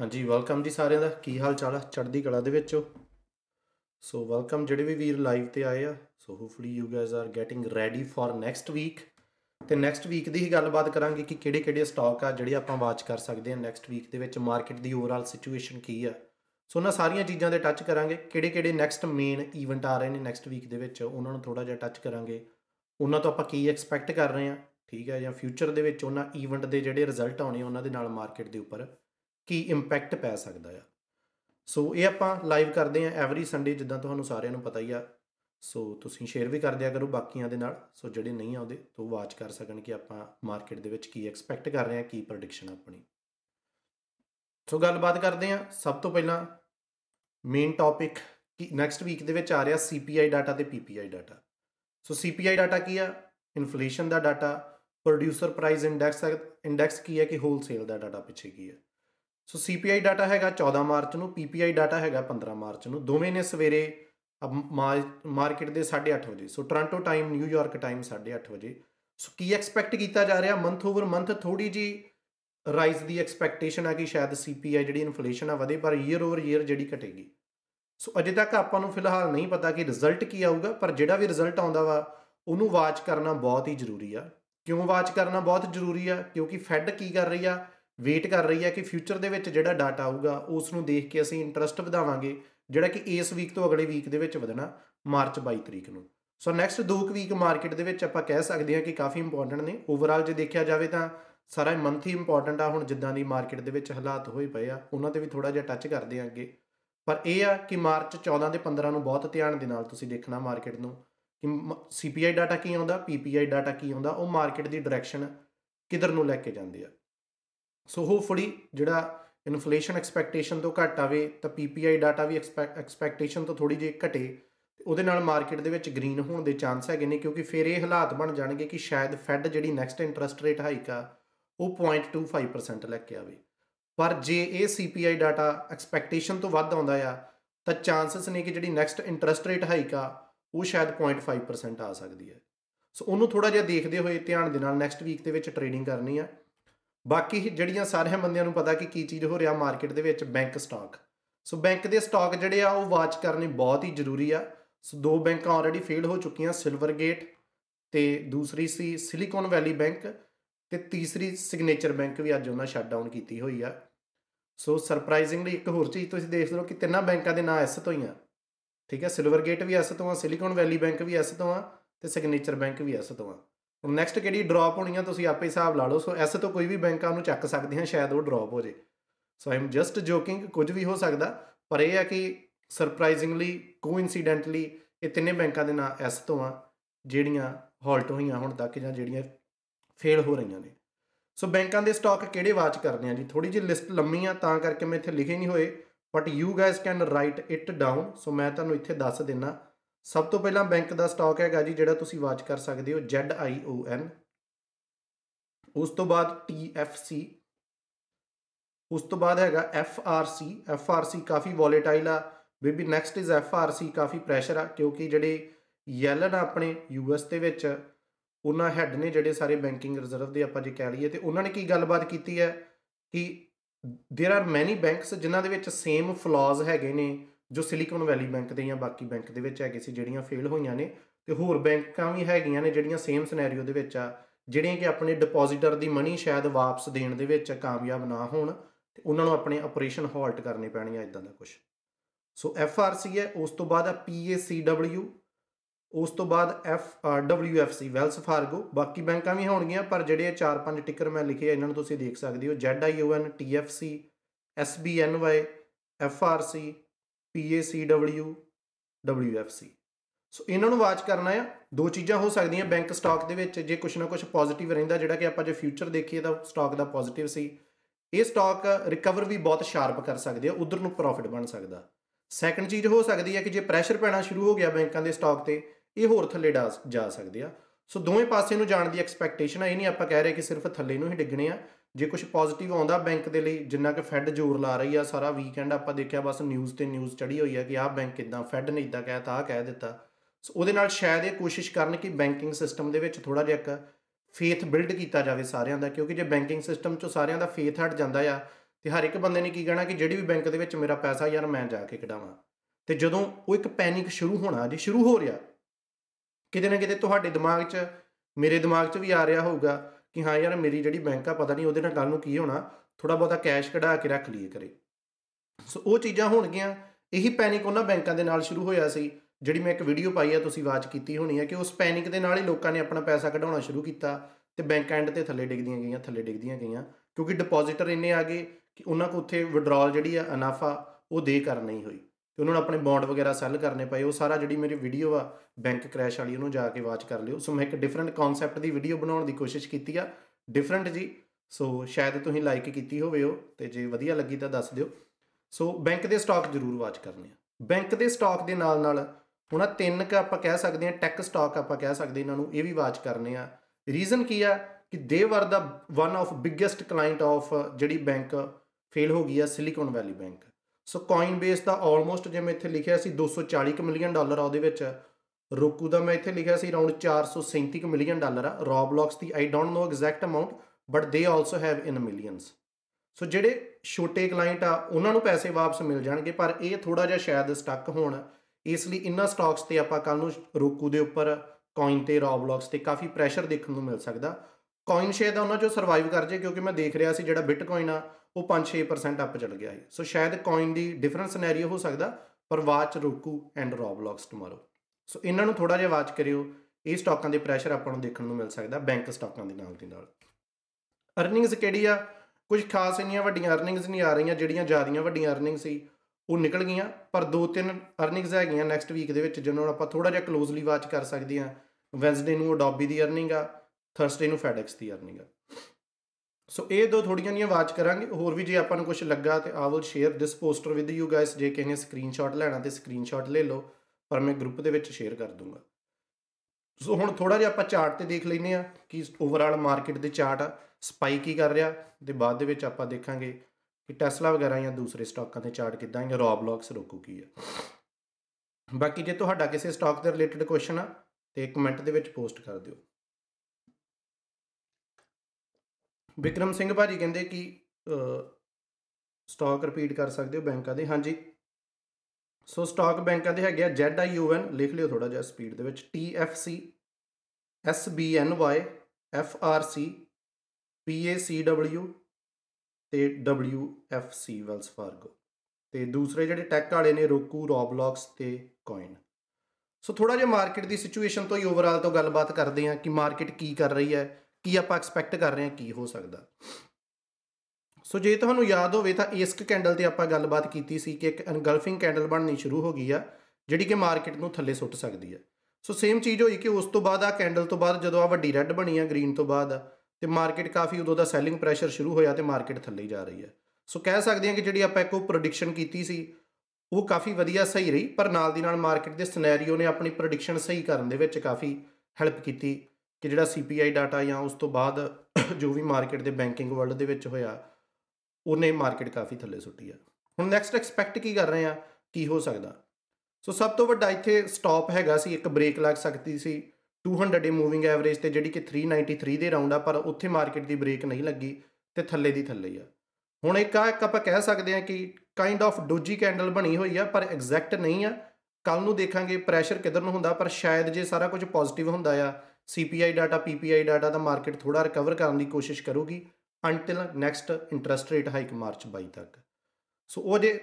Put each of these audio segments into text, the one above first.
ਹਾਂਜੀ ਵੈਲਕਮ ਜੀ ਸਾਰਿਆਂ ਦਾ ਕੀ ਹਾਲ ਚਾਲ ਆ ਚੜ੍ਹਦੀ ਕਲਾ ਦੇ ਵਿੱਚੋ ਸੋ ਵੈਲਕਮ ਜਿਹੜੇ ਵੀ ਵੀਰ ਲਾਈਵ ਤੇ ਆਏ ਆ so hopefully you guys are getting ready for next week ਤੇ ਨੈਕਸਟ ਵੀਕ ਦੀ ਹੀ ਗੱਲਬਾਤ ਕਰਾਂਗੇ ਕਿ ਕਿਹੜੇ ਕਿਹੜੇ ਸਟਾਕ ਆ ਜਿਹੜੇ ਆਪਾਂ ਵਾਚ ਕਰ ਸਕਦੇ ਆ ਨੈਕਸਟ ਵੀਕ ਦੇ ਵਿੱਚ ਮਾਰਕੀਟ ਦੀ ਓਵਰਆਲ ਸਿਚੁਏਸ਼ਨ ਕੀ ਆ ਸੋ ਉਹਨਾਂ ਸਾਰੀਆਂ ਚੀਜ਼ਾਂ ਦੇ ਟੱਚ ਕਰਾਂਗੇ ਕਿਹੜੇ ਕਿਹੜੇ ਨੈਕਸਟ ਮੇਨ ਇਵੈਂਟ ਆ ਰਹੇ ਨੇ ਨੈਕਸਟ ਵੀਕ ਦੇ ਵਿੱਚ ਉਹਨਾਂ ਨੂੰ ਥੋੜਾ ਜਿਹਾ ਟੱਚ ਕਰਾਂਗੇ ਉਹਨਾਂ ਤੋਂ ਆਪਾਂ ਕੀ ਐਕਸਪੈਕਟ ਕਰ ਰਹੇ ਆ ਠੀਕ ਹੈ ਜਾਂ ਫਿਊਚਰ ਦੇ ਵਿੱਚ ਉਹਨਾਂ ਇਵੈਂਟ ਦੇ ਜਿਹੜੇ ਰਿਜ਼ਲਟ ਆਉਣੇ ਉਹਨਾਂ ਦੇ ਨਾਲ ਮਾਰਕੀਟ ਦੇ ਉੱਪਰ ਕੀ ਇੰਪੈਕਟ ਪੈ ਸਕਦਾ ਆ ਸੋ ਇਹ ਆਪਾਂ ਲਾਈਵ ਕਰਦੇ ਆ ਐਵਰੀ ਸੰਡੇ ਜਿੱਦਾਂ ਤੁਹਾਨੂੰ ਸਾਰਿਆਂ ਨੂੰ ਪਤਾ ਹੀ ਆ ਸੋ ਤੁਸੀਂ ਸ਼ੇਅਰ ਵੀ ਕਰ ਦਿਆ ਕਰੋ ਬਾਕੀਆਂ ਦੇ ਨਾਲ ਸੋ ਜਿਹੜੇ ਨਹੀਂ ਆਉਂਦੇ ਤੋਂ ਵਾਚ ਕਰ ਸਕਣ ਕਿ ਆਪਾਂ ਮਾਰਕੀਟ ਦੇ ਵਿੱਚ ਕੀ ਐਕਸਪੈਕਟ ਕਰ ਰਹੇ ਆ ਕੀ ਪ੍ਰੈਡਿਕਸ਼ਨ ਆਪਣੀ ਸੋ ਗੱਲਬਾਤ ਕਰਦੇ ਆ ਸਭ ਤੋਂ ਪਹਿਲਾਂ ਮੇਨ ਟਾਪਿਕ ਕਿ ਨੈਕਸਟ ਵੀਕ ਦੇ ਵਿੱਚ ਆ ਰਿਹਾ CPI ਡਾਟਾ ਤੇ PPI data so CPI data ਕੀ ਆ ਇਨਫਲੇਸ਼ਨ ਦਾ data producer price index index ਕੀ ਹੈ ਕਿ ਹੋਲਸੇਲ ਦਾ ਡਾਟਾ ਪਿੱਛੇ ਕੀ ਹੈ ਸੋ ਸੀਪੀਆਈ ਡਾਟਾ ਹੈਗਾ 14 ਮਾਰਚ ਨੂੰ ਪੀਪੀਆਈ ਡਾਟਾ ਹੈਗਾ 15 ਮਾਰਚ ਨੂੰ ਦੋਵੇਂ ਨੇ ਸਵੇਰੇ ਮਾਰਕੀਟ ਦੇ 8:30 ਵਜੇ so Toronto time New York time 8:30 ਵਜੇ ਸੋ ਕੀ ਐਕਸਪੈਕਟ ਕੀਤਾ ਜਾ ਰਿਹਾ ਮੰਥ ਓਵਰ ਮੰਥ ਥੋੜੀ ਜੀ ਰਾਈਜ਼ ਦੀ ਐਕਸਪੈਕਟੇਸ਼ਨ ਆ ਕਿ ਸ਼ਾਇਦ ਸੀਪੀਆਈ ਜਿਹੜੀ ਇਨਫਲੇਸ਼ਨ ਆ ਵਧੇ ਪਰ ਈਅਰ ਓਵਰ ਈਅਰ ਜਿਹੜੀ ਘਟੇਗੀ ਸੋ ਅਜੇ ਤੱਕ ਆਪਾਂ ਨੂੰ ਫਿਲਹਾਲ ਨਹੀਂ ਪਤਾ ਕਿ ਰਿਜ਼ਲਟ ਕੀ ਆਊਗਾ ਪਰ ਜਿਹੜਾ ਵੀ ਰਿਜ਼ਲਟ ਆਉਂਦਾ ਵਾ ਉਹਨੂੰ ਵਾਚ ਕਰਨਾ ਬਹੁਤ ਹੀ ਜ਼ਰੂਰੀ ਆ ਕਿਉਂ ਵਾਚ ਕਰਨਾ ਬਹੁਤ ਜ਼ਰੂਰੀ ਆ ਕਿਉਂਕਿ ਫੈਡ ਕੀ ਕਰ ਰਹੀ ਆ ਵੇਟ ਕਰ ਰਹੀ ਹੈ ਕਿ ਫਿਊਚਰ ਦੇ ਵਿੱਚ ਜਿਹੜਾ ਡਾਟਾ ਆਊਗਾ ਉਸ ਨੂੰ ਦੇਖ ਕੇ ਅਸੀਂ ਇੰਟਰਸਟ ਵਧਾਵਾਂਗੇ ਜਿਹੜਾ ਕਿ ਇਸ ਵੀਕ ਤੋਂ ਅਗਲੇ ਵੀਕ ਦੇ ਵਿੱਚ ਵਧਣਾ ਮਾਰਚ 22 ਤਰੀਕ ਨੂੰ ਸੋ ਨੈਕਸਟ ਦੋ ਕੁ ਵੀਕ ਮਾਰਕੀਟ ਦੇ ਵਿੱਚ ਆਪਾਂ ਕਹਿ ਸਕਦੇ ਹਾਂ ਕਿ ਕਾਫੀ ਇੰਪੋਰਟੈਂਟ ਨੇ ਓਵਰਆਲ ਜੇ ਦੇਖਿਆ ਜਾਵੇ ਤਾਂ ਸਾਰਾ ਮੰਥ ਹੀ ਇੰਪੋਰਟੈਂਟ ਆ ਹੁਣ ਜਿੱਦਾਂ ਦੀ ਮਾਰਕੀਟ ਦੇ ਵਿੱਚ ਹਾਲਾਤ ਹੋਏ ਪਏ ਆ ਉਹਨਾਂ ਤੇ ਵੀ ਥੋੜਾ ਜਿਹਾ ਟੱਚ ਕਰਦੇ ਆ ਅੱਗੇ ਪਰ ਇਹ ਆ ਕਿ ਮਾਰਚ 14 ਦੇ 15 ਨੂੰ ਬਹੁਤ ਧਿਆਨ ਦੇ ਨਾਲ ਤੁਸੀਂ ਦੇਖਣਾ ਮਾਰਕੀਟ ਨੂੰ ਕਿ ਸੀਪੀਆਈ ਡਾਟਾ ਕੀ ਆਉਂਦਾ ਪੀਪੀਆਈ ਡਾਟਾ ਕੀ ਆਉਂਦਾ ਉਹ ਮਾਰਕੀਟ ਦੀ ਡਾਇਰੈਕਸ਼ਨ ਕਿਧਰ ਨੂੰ ਲੈ ਕੇ ਜਾਂਦੀ ਆ ਸੋ ਹੋਪਫੁਲੀ ਜਿਹੜਾ ਇਨਫਲੇਸ਼ਨ ਐਕਸਪੈਕਟੇਸ਼ਨ ਤੋਂ ਘਟ ਆਵੇ ਤਾਂ ਪੀਪੀਆਈ ਡਾਟਾ ਵੀ ਐਕਸਪੈਕਟੇਸ਼ਨ ਤੋਂ ਥੋੜੀ ਜਿਹੀ ਘਟੇ ਉਹਦੇ ਨਾਲ ਮਾਰਕੀਟ ਦੇ ਵਿੱਚ ਗ੍ਰੀਨ ਹੋਣ ਦੇ ਚਾਂਸ ਹੈਗੇ ਨੇ ਕਿਉਂਕਿ ਫਿਰ ਇਹ ਹਾਲਾਤ ਬਣ ਜਾਣਗੇ ਕਿ ਸ਼ਾਇਦ ਫੈਡ ਜਿਹੜੀ ਨੈਕਸਟ ਇੰਟਰਸਟ ਰੇਟ ਹਾਈਕ ਆ ਉਹ 0.25% ਲੈ ਕੇ ਆਵੇ ਪਰ ਜੇ ਇਹ ਸੀਪੀਆਈ ਡਾਟਾ ਐਕਸਪੈਕਟੇਸ਼ਨ ਤੋਂ ਵੱਧ ਆਉਂਦਾ ਆ ਤਾਂ ਚਾਂਸਸ ਨੇ ਕਿ ਜਿਹੜੀ ਨੈਕਸਟ ਇੰਟਰਸਟ ਰੇਟ ਹਾਈਕ ਆ ਉਹ ਸ਼ਾਇਦ 0.5% ਆ ਸਕਦੀ ਹੈ ਸੋ ਉਹਨੂੰ ਥੋੜਾ ਜਿਹਾ ਦੇਖਦੇ ਹੋਏ ਧਿਆਨ ਦੇ ਨਾਲ ਨੈਕਸਟ ਵੀਕ ਦੇ ਵਿੱਚ ਟ੍ਰੇਡਿੰਗ ਕਰਨੀ ਆ ਬਾਕੀ ਜਿਹੜੀਆਂ ਸਾਰਿਆਂ ਬੰਦਿਆਂ ਨੂੰ ਪਤਾ ਕਿ ਕੀ ਚੀਜ਼ ਹੋ ਰਿਹਾ ਮਾਰਕੀਟ ਦੇ ਵਿੱਚ ਬੈਂਕ ਸਟਾਕ ਸੋ ਬੈਂਕ ਦੇ ਸਟਾਕ ਜਿਹੜੇ ਆ ਉਹ ਵਾਚ ਕਰਨੇ ਬਹੁਤ ਹੀ ਜ਼ਰੂਰੀ ਆ ਸੋ ਦੋ ਬੈਂਕਾਂ ਆਲਰੇਡੀ ਫੇਲ ਹੋ ਚੁੱਕੀਆਂ ਸਿਲਵਰ ਗੇਟ ਤੇ ਦੂਸਰੀ ਸੀ ਸਿਲੀਕਨ ਵੈਲੀ ਬੈਂਕ ਤੇ ਤੀਸਰੀ ਸਿਗਨੇਚਰ ਬੈਂਕ ਵੀ ਅੱਜ ਉਹਨਾਂ ਸ਼ਟਡਾਊਨ ਕੀਤੀ ਹੋਈ ਆ ਸੋ ਸਰਪ੍ਰਾਈਜ਼ਿੰਗਲੀ ਇੱਕ ਹੋਰ ਚੀਜ਼ ਤੁਸੀਂ ਦੇਖ ਲਓ ਕਿ ਤਿੰਨਾਂ ਬੈਂਕਾਂ ਦੇ ਨਾਂ ਐਸ ਤੋਂ ਹੀ ਆ ਠੀਕ ਹੈ ਸਿਲਵਰ ਗੇਟ ਵੀ ਐਸ ਤੋਂ ਆ ਸਿਲੀਕਨ ਵੈਲੀ ਬੈਂਕ ਵੀ ਐਸ ਤੋਂ ਆ ਤੇ ਸਿਗਨੇਚਰ ਬੈਂਕ ਵੀ ਐਸ ਤੋਂ ਆ ਨੈਕਸਟ ਕਿਹੜੀ ਡ੍ਰੌਪ ਹੋਣੀ ਆ ਤੁਸੀਂ ਆਪੇ ਹਿਸਾਬ ਲਾ ਲਓ ਸੋ ਐਸ ਤੋਂ ਕੋਈ ਵੀ ਬੈਂਕਾਂ ਨੂੰ ਚੱਕ ਸਕਦੇ ਹਾਂ ਸ਼ਾਇਦ ਉਹ ਡ੍ਰੌਪ ਹੋ ਜੇ ਸੋ ਆਮ ਜਸਟ ਜੋਕਿੰਗ ਕੁਝ ਵੀ ਹੋ ਸਕਦਾ ਪਰ ਇਹ ਆ ਕਿ ਸਰਪ੍ਰਾਈਜ਼ਿੰਗਲੀ ਕੋਇਨਸੀਡੈਂਟਲੀ ਇਹ ਤਿੰਨੇ ਬੈਂਕਾਂ ਦੇ ਨਾਂ ਐਸ ਤੋਂ ਆ ਜਿਹੜੀਆਂ ਹਾਲਟ ਹੋਈਆਂ ਹੁਣ ਤੱਕ ਜਾਂ ਜਿਹੜੀਆਂ ਫੇਲ ਹੋ ਰਹੀਆਂ ਨੇ ਸੋ ਬੈਂਕਾਂ ਦੇ ਸਟਾਕ ਕਿਹੜੇ ਵਾਚ ਕਰਨੇ ਆ ਜੀ ਥੋੜੀ ਜਿਹੀ ਲਿਸਟ ਲੰਮੀ ਆ ਤਾਂ ਕਰਕੇ ਮੈਂ ਇੱਥੇ ਲਿਖੇ ਨਹੀਂ ਹੋਏ but you guys can write it down so ਮੈਂ ਤੁਹਾਨੂੰ ਇੱਥੇ ਦੱਸ ਦਿੰਨਾ ਸਭ ਤੋਂ ਪਹਿਲਾਂ ਬੈਂਕ ਦਾ ਸਟਾਕ ਹੈਗਾ ਜੀ ਜਿਹੜਾ ਤੁਸੀਂ ਵਾਚ ਕਰ ਸਕਦੇ ਹੋ ZION ਉਸ ਤੋਂ ਬਾਅਦ TFC ਉਸ ਤੋਂ ਬਾਅਦ ਹੈਗਾ FRC FRC ਕਾਫੀ ਵੋਲੇਟਾਈਲ ਆ ਬੇਬੀ ਨੈਕਸਟ ਇਜ਼ FRC ਕਾਫੀ ਪ੍ਰੈਸ਼ਰ ਆ ਕਿਉਂਕਿ ਜਿਹੜੇ ਯੈਲਨ ਆਪਣੇ ਐਸ ਦੇ ਵਿੱਚ ਉਹਨਾਂ ਹੈੱਡ ਨੇ ਜਿਹੜੇ ਸਾਰੇ ਬੈਂਕਿੰਗ ਰਿਜ਼ਰਵ ਦੇ ਆਪਾਂ ਜੇ ਕਹਿ ਲਈਏ ਤੇ ਉਹਨਾਂ ਨੇ ਕੀ ਗੱਲਬਾਤ ਕੀਤੀ ਹੈ ਕਿ देयर ਆਰ ਮੈਨੀ ਬੈਂਕਸ ਜਿਨ੍ਹਾਂ ਦੇ ਵਿੱਚ ਸੇਮ ਫਲੋਜ਼ ਹੈਗੇ ਨੇ ਜੋ ਸਿਲੀਕਨ ਵੈਲੀ ਬੈਂਕ ਦੇ ਜਾਂ ਬਾਕੀ ਬੈਂਕ ਦੇ ਵਿੱਚ ਹੈਗੇ ਸੀ ਜਿਹੜੀਆਂ ਫੇਲ ਹੋਈਆਂ ਨੇ ਤੇ ਹੋਰ ਬੈਂਕਾਂ ਵੀ ਹੈਗੀਆਂ ਨੇ ਜਿਹੜੀਆਂ ਸੇਮ ਸਿਨੈਰੀਓ ਦੇ ਵਿੱਚ ਆ ਜਿਹੜੀਆਂ ਕਿ ਆਪਣੇ ਡਿਪੋਜ਼ਿਟਰ ਦੀ ਮਨੀ ਸ਼ਾਇਦ ਵਾਪਸ ਦੇਣ ਦੇ ਵਿੱਚ ਕਾਮਯਾਬ ਨਾ ਹੋਣ ਤੇ ਉਹਨਾਂ ਨੂੰ ਆਪਣੇ ਆਪਰੇਸ਼ਨ ਹਾਲਟ ਕਰਨੇ ਪੈਣੇ ਆ ਇਦਾਂ ਦਾ ਕੁਝ ਸੋ ਐਫ ਆਰ ਸੀ ਹੈ ਉਸ ਤੋਂ ਬਾਅਦ ਆ ਪੀ ਏ ਸੀ ਡਬਲਯੂ ਉਸ ਤੋਂ ਬਾਅਦ F R W F C Wells Fargo ਬਾਕੀ ਬੈਂਕਾਂ ਵੀ ਹੋਣਗੀਆਂ ਪਰ ਜਿਹੜੇ ਚਾਰ ਪੰਜ ਟਿਕਰ ਮੈਂ ਲਿਖੇ ਆ ਇਹਨਾਂ ਨੂੰ ਤੁਸੀਂ ਦੇਖ ਸਕਦੇ ਹੋ Z I U N T F C S B N Y F R C PACW WFC so ਇਹਨਾਂ ਨੂੰ ਵਾਚ ਕਰਨਾ ਆ ਦੋ ਚੀਜ਼ਾਂ ਹੋ ਸਕਦੀਆਂ ਬੈਂਕ ਸਟਾਕ ਦੇ ਵਿੱਚ ਜੇ ਕੁਝ ਨਾ ਕੁਝ ਪੋਜ਼ਿਟਿਵ ਰਹਿੰਦਾ ਜਿਹੜਾ ਕਿ ਆਪਾਂ ਜੇ ਫਿਊਚਰ ਦੇਖੀਏ ਤਾਂ ਸਟਾਕ ਦਾ ਪੋਜ਼ਿਟਿਵ ਸੀ ਇਹ ਸਟਾਕ ਰਿਕਵਰ ਵੀ ਬਹੁਤ ਸ਼ਾਰਪ ਕਰ ਸਕਦੇ ਆ ਉਧਰ ਨੂੰ ਪ੍ਰੋਫਿਟ ਬਣ ਸਕਦਾ ਸੈਕੰਡ ਚੀਜ਼ ਹੋ ਸਕਦੀ ਹੈ ਕਿ ਜੇ ਪ੍ਰੈਸ਼ਰ ਪੈਣਾ ਸ਼ੁਰੂ ਹੋ ਗਿਆ ਬੈਂਕਾਂ ਦੇ ਸਟਾਕ ਤੇ ਇਹ ਹੋਰ ਥੱਲੇ ਜਾ ਸਕਦੇ ਆ ਸੋ ਦੋਵੇਂ ਪਾਸੇ ਨੂੰ ਜਾਣ ਦੀ ਐਕਸਪੈਕਟੇਸ਼ਨ ਹੈ ਇਹ ਨਹੀਂ ਆਪਾਂ ਕਹਿ ਰਹੇ ਕਿ ਸਿਰਫ ਥੱਲੇ ਨੂੰ ਹੀ ਡਿੱਗਣੇ ਆ ਜੇ ਕੁਝ ਪੋਜ਼ਿਟਿਵ ਆਉਂਦਾ ਬੈਂਕ ਦੇ ਲਈ ਜਿੰਨਾ ਕਿ ਫੈਡ ਜ਼ੋਰ ਲਾ ਰਹੀ ਆ ਸਾਰਾ ਵੀਕਐਂਡ ਆਪਾਂ ਦੇਖਿਆ ਬਸ ਨਿਊਜ਼ ਤੇ ਨਿਊਜ਼ ਚੜੀ ਹੋਈ ਆ ਕਿ ਆਹ ਬੈਂਕ ਇਦਾਂ ਫੈਡ ਨੇ ਇਦਾਂ ਕਹਿਤਾ ਆ ਕਹਿ ਦਿੱਤਾ ਸੋ ਉਹਦੇ ਨਾਲ ਸ਼ਾਇਦ ਇਹ ਕੋਸ਼ਿਸ਼ ਕਰਨ ਕਿ ਬੈਂਕਿੰਗ ਸਿਸਟਮ ਦੇ ਵਿੱਚ ਥੋੜਾ ਜਿਹਾ ਇੱਕ ਫੇਥ ਬਿਲਡ ਕੀਤਾ ਜਾਵੇ ਸਾਰਿਆਂ ਦਾ ਕਿਉਂਕਿ ਜੇ ਬੈਂਕਿੰਗ ਸਿਸਟਮ 'ਚੋਂ ਸਾਰਿਆਂ ਦਾ ਫੇਥ ਹਟ ਜਾਂਦਾ ਆ ਤੇ ਹਰ ਇੱਕ ਬੰਦੇ ਨੇ ਕੀ ਕਹਿਣਾ ਕਿ ਜਿਹੜੀ ਵੀ ਬੈਂਕ ਦੇ ਵਿੱਚ ਮੇਰਾ ਪੈਸਾ ਯਾਰ ਮੈਂ ਜਾ ਕੇ ਕਢਾਵਾਂ ਤੇ ਜਦੋਂ ਉਹ ਇੱਕ ਪੈਨਿਕ ਸ਼ੁਰੂ ਹੋਣਾ ਜੇ ਸ਼ੁਰੂ ਹੋ ਰਿਹਾ ਕਿਤੇ ਨਾ ਕਿਤੇ ਤੁਹਾਡੇ ਦਿਮਾਗ 'ਚ ਮੇਰੇ ਦਿਮਾਗ 'ਚ ਵੀ ਆ ਰਿਹਾ ਹੋਊਗਾ ਕਿ ਹਾਂ ਯਾਰ ਮੇਰੀ ਜਿਹੜੀ ਬੈਂਕ ਆ ਪਤਾ ਨਹੀਂ ਉਹਦੇ ਨਾਲ ਕੱਲ ਨੂੰ ਕੀ ਹੋਣਾ ਥੋੜਾ ਬਹੁਤਾ ਕੈਸ਼ ਕਢਾ ਕੇ ਰੱਖ ਲਈਏ ਕਰੇ ਸੋ ਉਹ ਚੀਜ਼ਾਂ ਹੋਣਗੀਆਂ ਇਹੀ ਪੈਨਿਕ ਉਹਨਾਂ ਬੈਂਕਾਂ ਦੇ ਨਾਲ ਸ਼ੁਰੂ ਹੋਇਆ ਸੀ ਜਿਹੜੀ ਮੈਂ ਇੱਕ ਵੀਡੀਓ ਪਾਈ ਆ ਤੁਸੀਂ ਵਾਚ ਕੀਤੀ ਹੋਣੀ ਹੈ ਕਿ ਉਸ ਪੈਨਿਕ ਦੇ ਨਾਲ ਹੀ ਲੋਕਾਂ ਨੇ ਆਪਣਾ ਪੈਸਾ ਕਢਾਉਣਾ ਸ਼ੁਰੂ ਕੀਤਾ ਤੇ ਬੈਂਕ ਐਂਡ ਤੇ ਥੱਲੇ ਡਿੱਗਦੀਆਂ ਗਈਆਂ ਥੱਲੇ ਡਿੱਗਦੀਆਂ ਗਈਆਂ ਕਿਉਂਕਿ ਡਿਪੋਜ਼ਿਟਰ ਇੰਨੇ ਆ ਗਏ ਕਿ ਉਹਨਾਂ ਕੋ ਉੱਥੇ ਵਿਡਰਾਅਲ ਜਿਹੜੀ ਆ ਅਨਾਫਾ ਉਹ ਦੇ ਕਰ ਨਹੀਂ ਹੋਈ ਤੇ ਉਹਨਾਂ ਆਪਣੇ ਬੌਂਡ ਵਗੈਰਾ ਸੈਲ ਕਰਨੇ ਪਏ ਉਹ ਸਾਰਾ ਜਿਹੜੀ ਮੇਰੀ ਵੀਡੀਓ ਆ ਬੈਂਕ ਕ੍ਰੈਸ਼ ਵਾਲੀ ਉਹਨੂੰ ਜਾ ਕੇ ਵਾਚ ਕਰ ਲਿਓ ਸੋ ਮੈਂ ਇੱਕ ਡਿਫਰੈਂਟ ਕਨਸੈਪਟ ਦੀ ਵੀਡੀਓ ਬਣਾਉਣ ਦੀ ਕੋਸ਼ਿਸ਼ ਕੀਤੀ ਆ ਡਿਫਰੈਂਟ ਜੀ ਸੋ ਸ਼ਾਇਦ ਤੁਸੀਂ ਲਾਈਕ ਕੀਤੀ ਹੋਵੇ ਉਹ ਤੇ ਜੇ ਵਧੀਆ ਲੱਗੀ ਤਾਂ ਦੱਸ ਦਿਓ ਸੋ ਬੈਂਕ ਦੇ ਸਟਾਕ ਜ਼ਰੂਰ ਵਾਚ ਕਰਨੇ ਆ ਬੈਂਕ ਦੇ ਸਟਾਕ ਦੇ ਨਾਲ ਨਾਲ ਹੁਣ ਆ ਤਿੰਨ ਕ ਆਪਾਂ ਕਹਿ ਸਕਦੇ ਆ ਟੈਕ ਸਟਾਕ ਆਪਾਂ ਕਹਿ ਸਕਦੇ ਇਹਨਾਂ ਨੂੰ ਇਹ ਵੀ ਵਾਚ ਕਰਨੇ ਆ ਰੀਜ਼ਨ ਕੀ ਆ ਕਿ they were the one of biggest client of ਜਿਹੜੀ ਬੈਂਕ ਫੇਲ ਹੋ ਗਈ ਆ Silicon Valley Bank so base ਦਾ ਆਲਮੋਸਟ ਜਿਵੇਂ ਇੱਥੇ ਲਿਖਿਆ ਸੀ 240 ਮਿਲੀਅਨ ਡਾਲਰ ਆ ਉਹਦੇ ਵਿੱਚ ਰੋਕੂ ਦਾ ਮੈਂ ਇੱਥੇ ਲਿਖਿਆ ਸੀ ਅਰਾਊਂਡ 437 ਮਿਲੀਅਨ ਡਾਲਰ ਆ ਰੋਬਲੌਕਸ ਦੀ I don't know exact amount but they also have in millions so ਜਿਹੜੇ ਛੋਟੇ ਕਲਾਇੰਟ ਆ ਉਹਨਾਂ ਨੂੰ ਪੈਸੇ ਵਾਪਸ ਮਿਲ ਜਾਣਗੇ ਪਰ ਇਹ ਥੋੜਾ ਜਿਹਾ ਸ਼ਾਇਦ ਸਟਕ ਹੋਣ ਇਸ ਲਈ ਇਨ੍ਹਾਂ ਸਟਾਕਸ ਤੇ ਆਪਾਂ ਕੱਲ ਨੂੰ ਰੋਕੂ ਦੇ ਉੱਪਰ ਕੋਇਨ ਤੇ ਰੋਬਲੌਕਸ ਤੇ ਕਾਫੀ ਪ੍ਰੈਸ਼ਰ ਦੇਖਣ ਨੂੰ ਮਿਲ ਸਕਦਾ ਕੋਇਨ ਸ਼ੇਅਰ ਦਾ ਉਹਨਾਂ ਜੋ ਸਰਵਾਈਵ ਕਰ ਜੇ ਕਿਉਂਕਿ ਮੈਂ ਦੇਖ ਰਿਹਾ ਸੀ ਜਿਹੜਾ ਬਿਟਕੋਇਨ ਆ ਉਹ 5-6% ਅੱਪ ਚੜ ਗਿਆ ਸੀ ਸੋ ਸ਼ਾਇਦ ਕੋਇਨ ਦੀ ਡਿਫਰੈਂਟ ਸਿਨੈਰੀਓ ਹੋ ਸਕਦਾ ਪਰ ਵਾਚ ਰੋਕੂ ਐਂਡ ਰੋਬਲੌਕਸ ਟੁਮਾਰੋ ਸੋ ਇਹਨਾਂ ਨੂੰ ਥੋੜਾ ਜਿਹਾ ਵਾਚ ਕਰਿਓ ਇਹ ਸਟਾਕਾਂ ਦੇ ਪ੍ਰੈਸ਼ਰ ਆਪਾਂ ਨੂੰ ਦੇਖਣ ਨੂੰ ਮਿਲ ਸਕਦਾ ਬੈਂਕ ਸਟਾਕਾਂ ਦੇ ਨਾਲ ਦੀ ਨਾਲ ਅਰਨਿੰਗਸ ਕਿਹੜੀ ਆ ਕੁਝ ਖਾਸ ਇੰਨੀਆਂ ਵੱਡੀਆਂ ਅਰਨਿੰਗਸ ਨਹੀਂ ਆ ਰਹੀਆਂ ਜਿਹੜੀਆਂ ਜਿਆਦੀਆਂ ਵੱਡੀਆਂ ਅਰਨਿੰਗ ਸੀ ਉਹ ਨਿਕਲ ਗਈਆਂ ਪਰ ਦੋ ਤਿੰਨ ਅਰਨਿੰਗਸ ਹੈਗੀਆਂ ਨੈਕਸਟ ਵੀਕ ਦੇ ਵਿੱਚ ਜਿਨ੍ਹਾਂ ਨੂੰ ਆਪਾਂ ਥੋੜਾ ਜਿਹਾ ਕਲੋਜ਼ਲੀ ਵਾਚ ਕਰ ਸਕਦੇ ਹਾਂ ਵੈਂਸਡੇ ਨੂੰ ਅਡੋਬੀ ਦੀ ਅਰਨਿੰਗ ਆ ਥਰਸਡੇ ਨੂੰ ਫੈਡਐਕਸ ਦੀ ਅਰਨਿੰਗ ਆ ਸੋ ਇਹ ਦੋ ਥੋੜੀਆਂ ਜੀਆਂ ਵਾਚ ਕਰਾਂਗੇ ਹੋਰ ਵੀ ਜੇ ਆਪਾਂ ਨੂੰ ਕੁਝ ਲੱਗਾ ਤੇ ਆ will share this poster with you guys ਜੇ ਕਿਸੇ ਨੇ ਸਕਰੀਨਸ਼ਾਟ ਲੈਣਾ ਤੇ ਸਕਰੀਨਸ਼ਾਟ ਲੈ ਲਓ ਪਰ ਮੈਂ ਗਰੁੱਪ ਦੇ ਵਿੱਚ ਸ਼ੇਅਰ ਕਰ ਦੂੰਗਾ ਸੋ ਹੁਣ ਥੋੜਾ ਜਿਹਾ ਆਪਾਂ ਚਾਰਟ ਤੇ ਦੇਖ ਲੈਨੇ ਆ ਕਿ ਓਵਰਆਲ ਮਾਰਕੀਟ ਦੇ ਚਾਰਟ ਆ ਸਪਾਈਕ ਹੀ ਕਰ ਰਿਹਾ ਤੇ ਬਾਅਦ ਦੇ ਵਿੱਚ ਆਪਾਂ ਦੇਖਾਂਗੇ ਕਿ ਟੈਸਲਾ ਵਗੈਰਾ ਜਾਂ ਦੂਸਰੇ ਸਟਾਕਾਂ ਦੇ ਚਾਰਟ ਕਿਦਾਂ ਜਾਂ ਰੋਬਲੌਕਸ ਕੀ ਆ ਬਾਕੀ ਜੇ ਤੁਹਾਡਾ ਕਿਸੇ ਸਟਾਕ ਦੇ ਰਿਲੇਟਡ ਕੁਐਸਚਨ ਆ ਤੇ ਕਮੈਂਟ ਦੇ ਵਿੱਚ ਪੋਸਟ ਕਰ ਦਿਓ ਵਿਕਰਮ ਸਿੰਘ ਭਾਜੀ ਕਹਿੰਦੇ ਕਿ ਸਟਾਕ ਰਿਪੀਟ ਕਰ ਸਕਦੇ ਹੋ ਬੈਂਕਾਂ ਦੇ ਹਾਂਜੀ ਸੋ ਸਟਾਕ ਬੈਂਕਾਂ ਦੇ ਹੈਗੇ ਆ ਐਨ ਲਿਖ ਲਿਓ ਥੋੜਾ ਜਿਹਾ ਸਪੀਡ ਦੇ ਵਿੱਚ T F F C S B N Y P A C W ਤੇ W F C Wells Fargo ਤੇ ਦੂਸਰੇ ਜਿਹੜੇ ਟੈਕ ਵਾਲੇ ਨੇ ਰੋਕੂ ਰੋਬਲੌਕਸ ਤੇ ਕੋਇਨ ਸੋ ਥੋੜਾ ਜਿਹਾ ਮਾਰਕੀਟ ਦੀ ਸਿਚੁਏਸ਼ਨ ਤੋਂ ਹੀ ਓਵਰਆਲ ਤੋਂ ਗੱਲਬਾਤ ਕਰਦੇ ਹਾਂ ਕਿ ਮਾਰਕੀਟ ਕੀ ਕਰ ਰਹੀ ਹੈ ਕੀ ਆਪਾਂ ਐਕਸਪੈਕਟ ਕਰ ਰਹੇ ਹਾਂ ਕੀ ਹੋ ਸਕਦਾ ਸੋ ਜੇ ਤੁਹਾਨੂੰ ਯਾਦ ਹੋਵੇ ਤਾਂ ਇਸਕ ਕੈਂਡਲ ਤੇ ਆਪਾਂ ਗੱਲਬਾਤ ਕੀਤੀ ਸੀ ਕਿ ਇੱਕ ਅਨਗਲਫਿੰਗ ਕੈਂਡਲ ਬਣਨੀ ਸ਼ੁਰੂ ਹੋ ਗਈ ਆ ਜਿਹੜੀ ਕਿ ਮਾਰਕੀਟ ਨੂੰ ਥੱਲੇ ਸੁੱਟ ਸਕਦੀ ਆ ਸੋ ਸੇਮ ਚੀਜ਼ ਹੋਈ ਕਿ ਉਸ ਤੋਂ ਬਾਅਦ ਆ ਕੈਂਡਲ ਤੋਂ ਬਾਅਦ ਜਦੋਂ ਆ ਵੱਡੀ ਰੈੱਡ ਬਣੀ ਆ ਗ੍ਰੀਨ ਤੋਂ ਬਾਅਦ ਤੇ ਮਾਰਕੀਟ ਕਾਫੀ ਉਦੋਂ ਦਾ ਸੈਲਿੰਗ ਪ੍ਰੈਸ਼ਰ ਸ਼ੁਰੂ ਹੋਇਆ ਤੇ ਮਾਰਕੀਟ ਥੱਲੇ ਜਾ ਰਹੀ ਹੈ ਸੋ ਕਹਿ ਸਕਦੇ ਹਾਂ ਕਿ ਜਿਹੜੀ ਆਪਾਂ ਇੱਕੋ ਪ੍ਰੈਡਿਕਸ਼ਨ ਕੀਤੀ ਸੀ ਉਹ ਕਾਫੀ ਵਧੀਆ ਸਹੀ ਰਹੀ ਪਰ ਨਾਲ ਦੀ ਨਾਲ ਮਾਰਕੀਟ ਦੇ ਸਿਨੈਰੀਓ ਨੇ ਆਪਣੀ ਪ੍ਰੈਡਿਕਸ਼ਨ ਸਹੀ ਕਰਨ ਦੇ ਵਿੱਚ ਕਾਫੀ ਹੈਲਪ ਕੀਤੀ ਕਿ ਜਿਹੜਾ ਸੀਪੀਆਈ ਡਾਟਾ ਜਾਂ ਉਸ ਤੋਂ ਬਾਅਦ ਜੋ ਵੀ ਮਾਰਕੀਟ ਦੇ ਬੈਂਕਿੰਗ ਵਰਲਡ ਦੇ ਵਿੱਚ ਹੋਇਆ ਉਹਨੇ ਮਾਰਕੀਟ ਕਾਫੀ ਥੱਲੇ ਸੁੱਟੀ ਆ ਹੁਣ ਨੈਕਸਟ ਐਕਸਪੈਕਟ ਕੀ ਕਰ ਰਹੇ ਆ ਕੀ ਹੋ ਸਕਦਾ ਸੋ ਸਭ ਤੋਂ ਵੱਡਾ ਇੱਥੇ ਸਟਾਪ ਹੈਗਾ ਸੀ ਇੱਕ ਬ੍ਰੇਕ ਲੱਗ ਸਕਦੀ ਸੀ 200 ਡੇ ਮੂਵਿੰਗ ਐਵਰੇਜ ਤੇ ਜਿਹੜੀ ਕਿ 393 ਦੇ ਰਾਉਂਡ ਆ ਪਰ ਉੱਥੇ ਮਾਰਕੀਟ ਦੀ ਬ੍ਰੇਕ ਨਹੀਂ ਲੱਗੀ ਤੇ ਥੱਲੇ ਦੀ ਥੱਲੇ ਆ ਹੁਣ ਇੱਕ ਆ ਇੱਕ ਆਪਾਂ ਕਹਿ ਸਕਦੇ ਆ ਕਿ ਕਾਈਂਡ ਆਫ ਡੋਜੀ ਕੈਂਡਲ ਬਣੀ ਹੋਈ ਆ ਪਰ ਐਗਜ਼ੈਕਟ ਨਹੀਂ ਆ ਕੱਲ ਨੂੰ ਦੇਖਾਂਗੇ ਪ੍ਰੈਸ਼ਰ ਕਿੱਧਰ ਨੂੰ ਹੁੰਦਾ ਪਰ ਸ਼ਾਇਦ ਜੇ ਸਾਰਾ ਕੁਝ ਪੋਜ਼ਿਟਿਵ ਹੁੰਦਾ ਆ ਸੀਪੀਆਈ ਡਾਟਾ ਪੀਪੀਆਈ ਡਾਟਾ ਦਾ ਮਾਰਕੀਟ ਥੋੜਾ ਰਿਕਵਰ ਕਰਨ ਦੀ ਕੋਸ਼ਿਸ਼ ਕਰੂਗੀ until next interest rate hike March 22 ਤੱਕ ਸੋ ਉਹ ਜੇ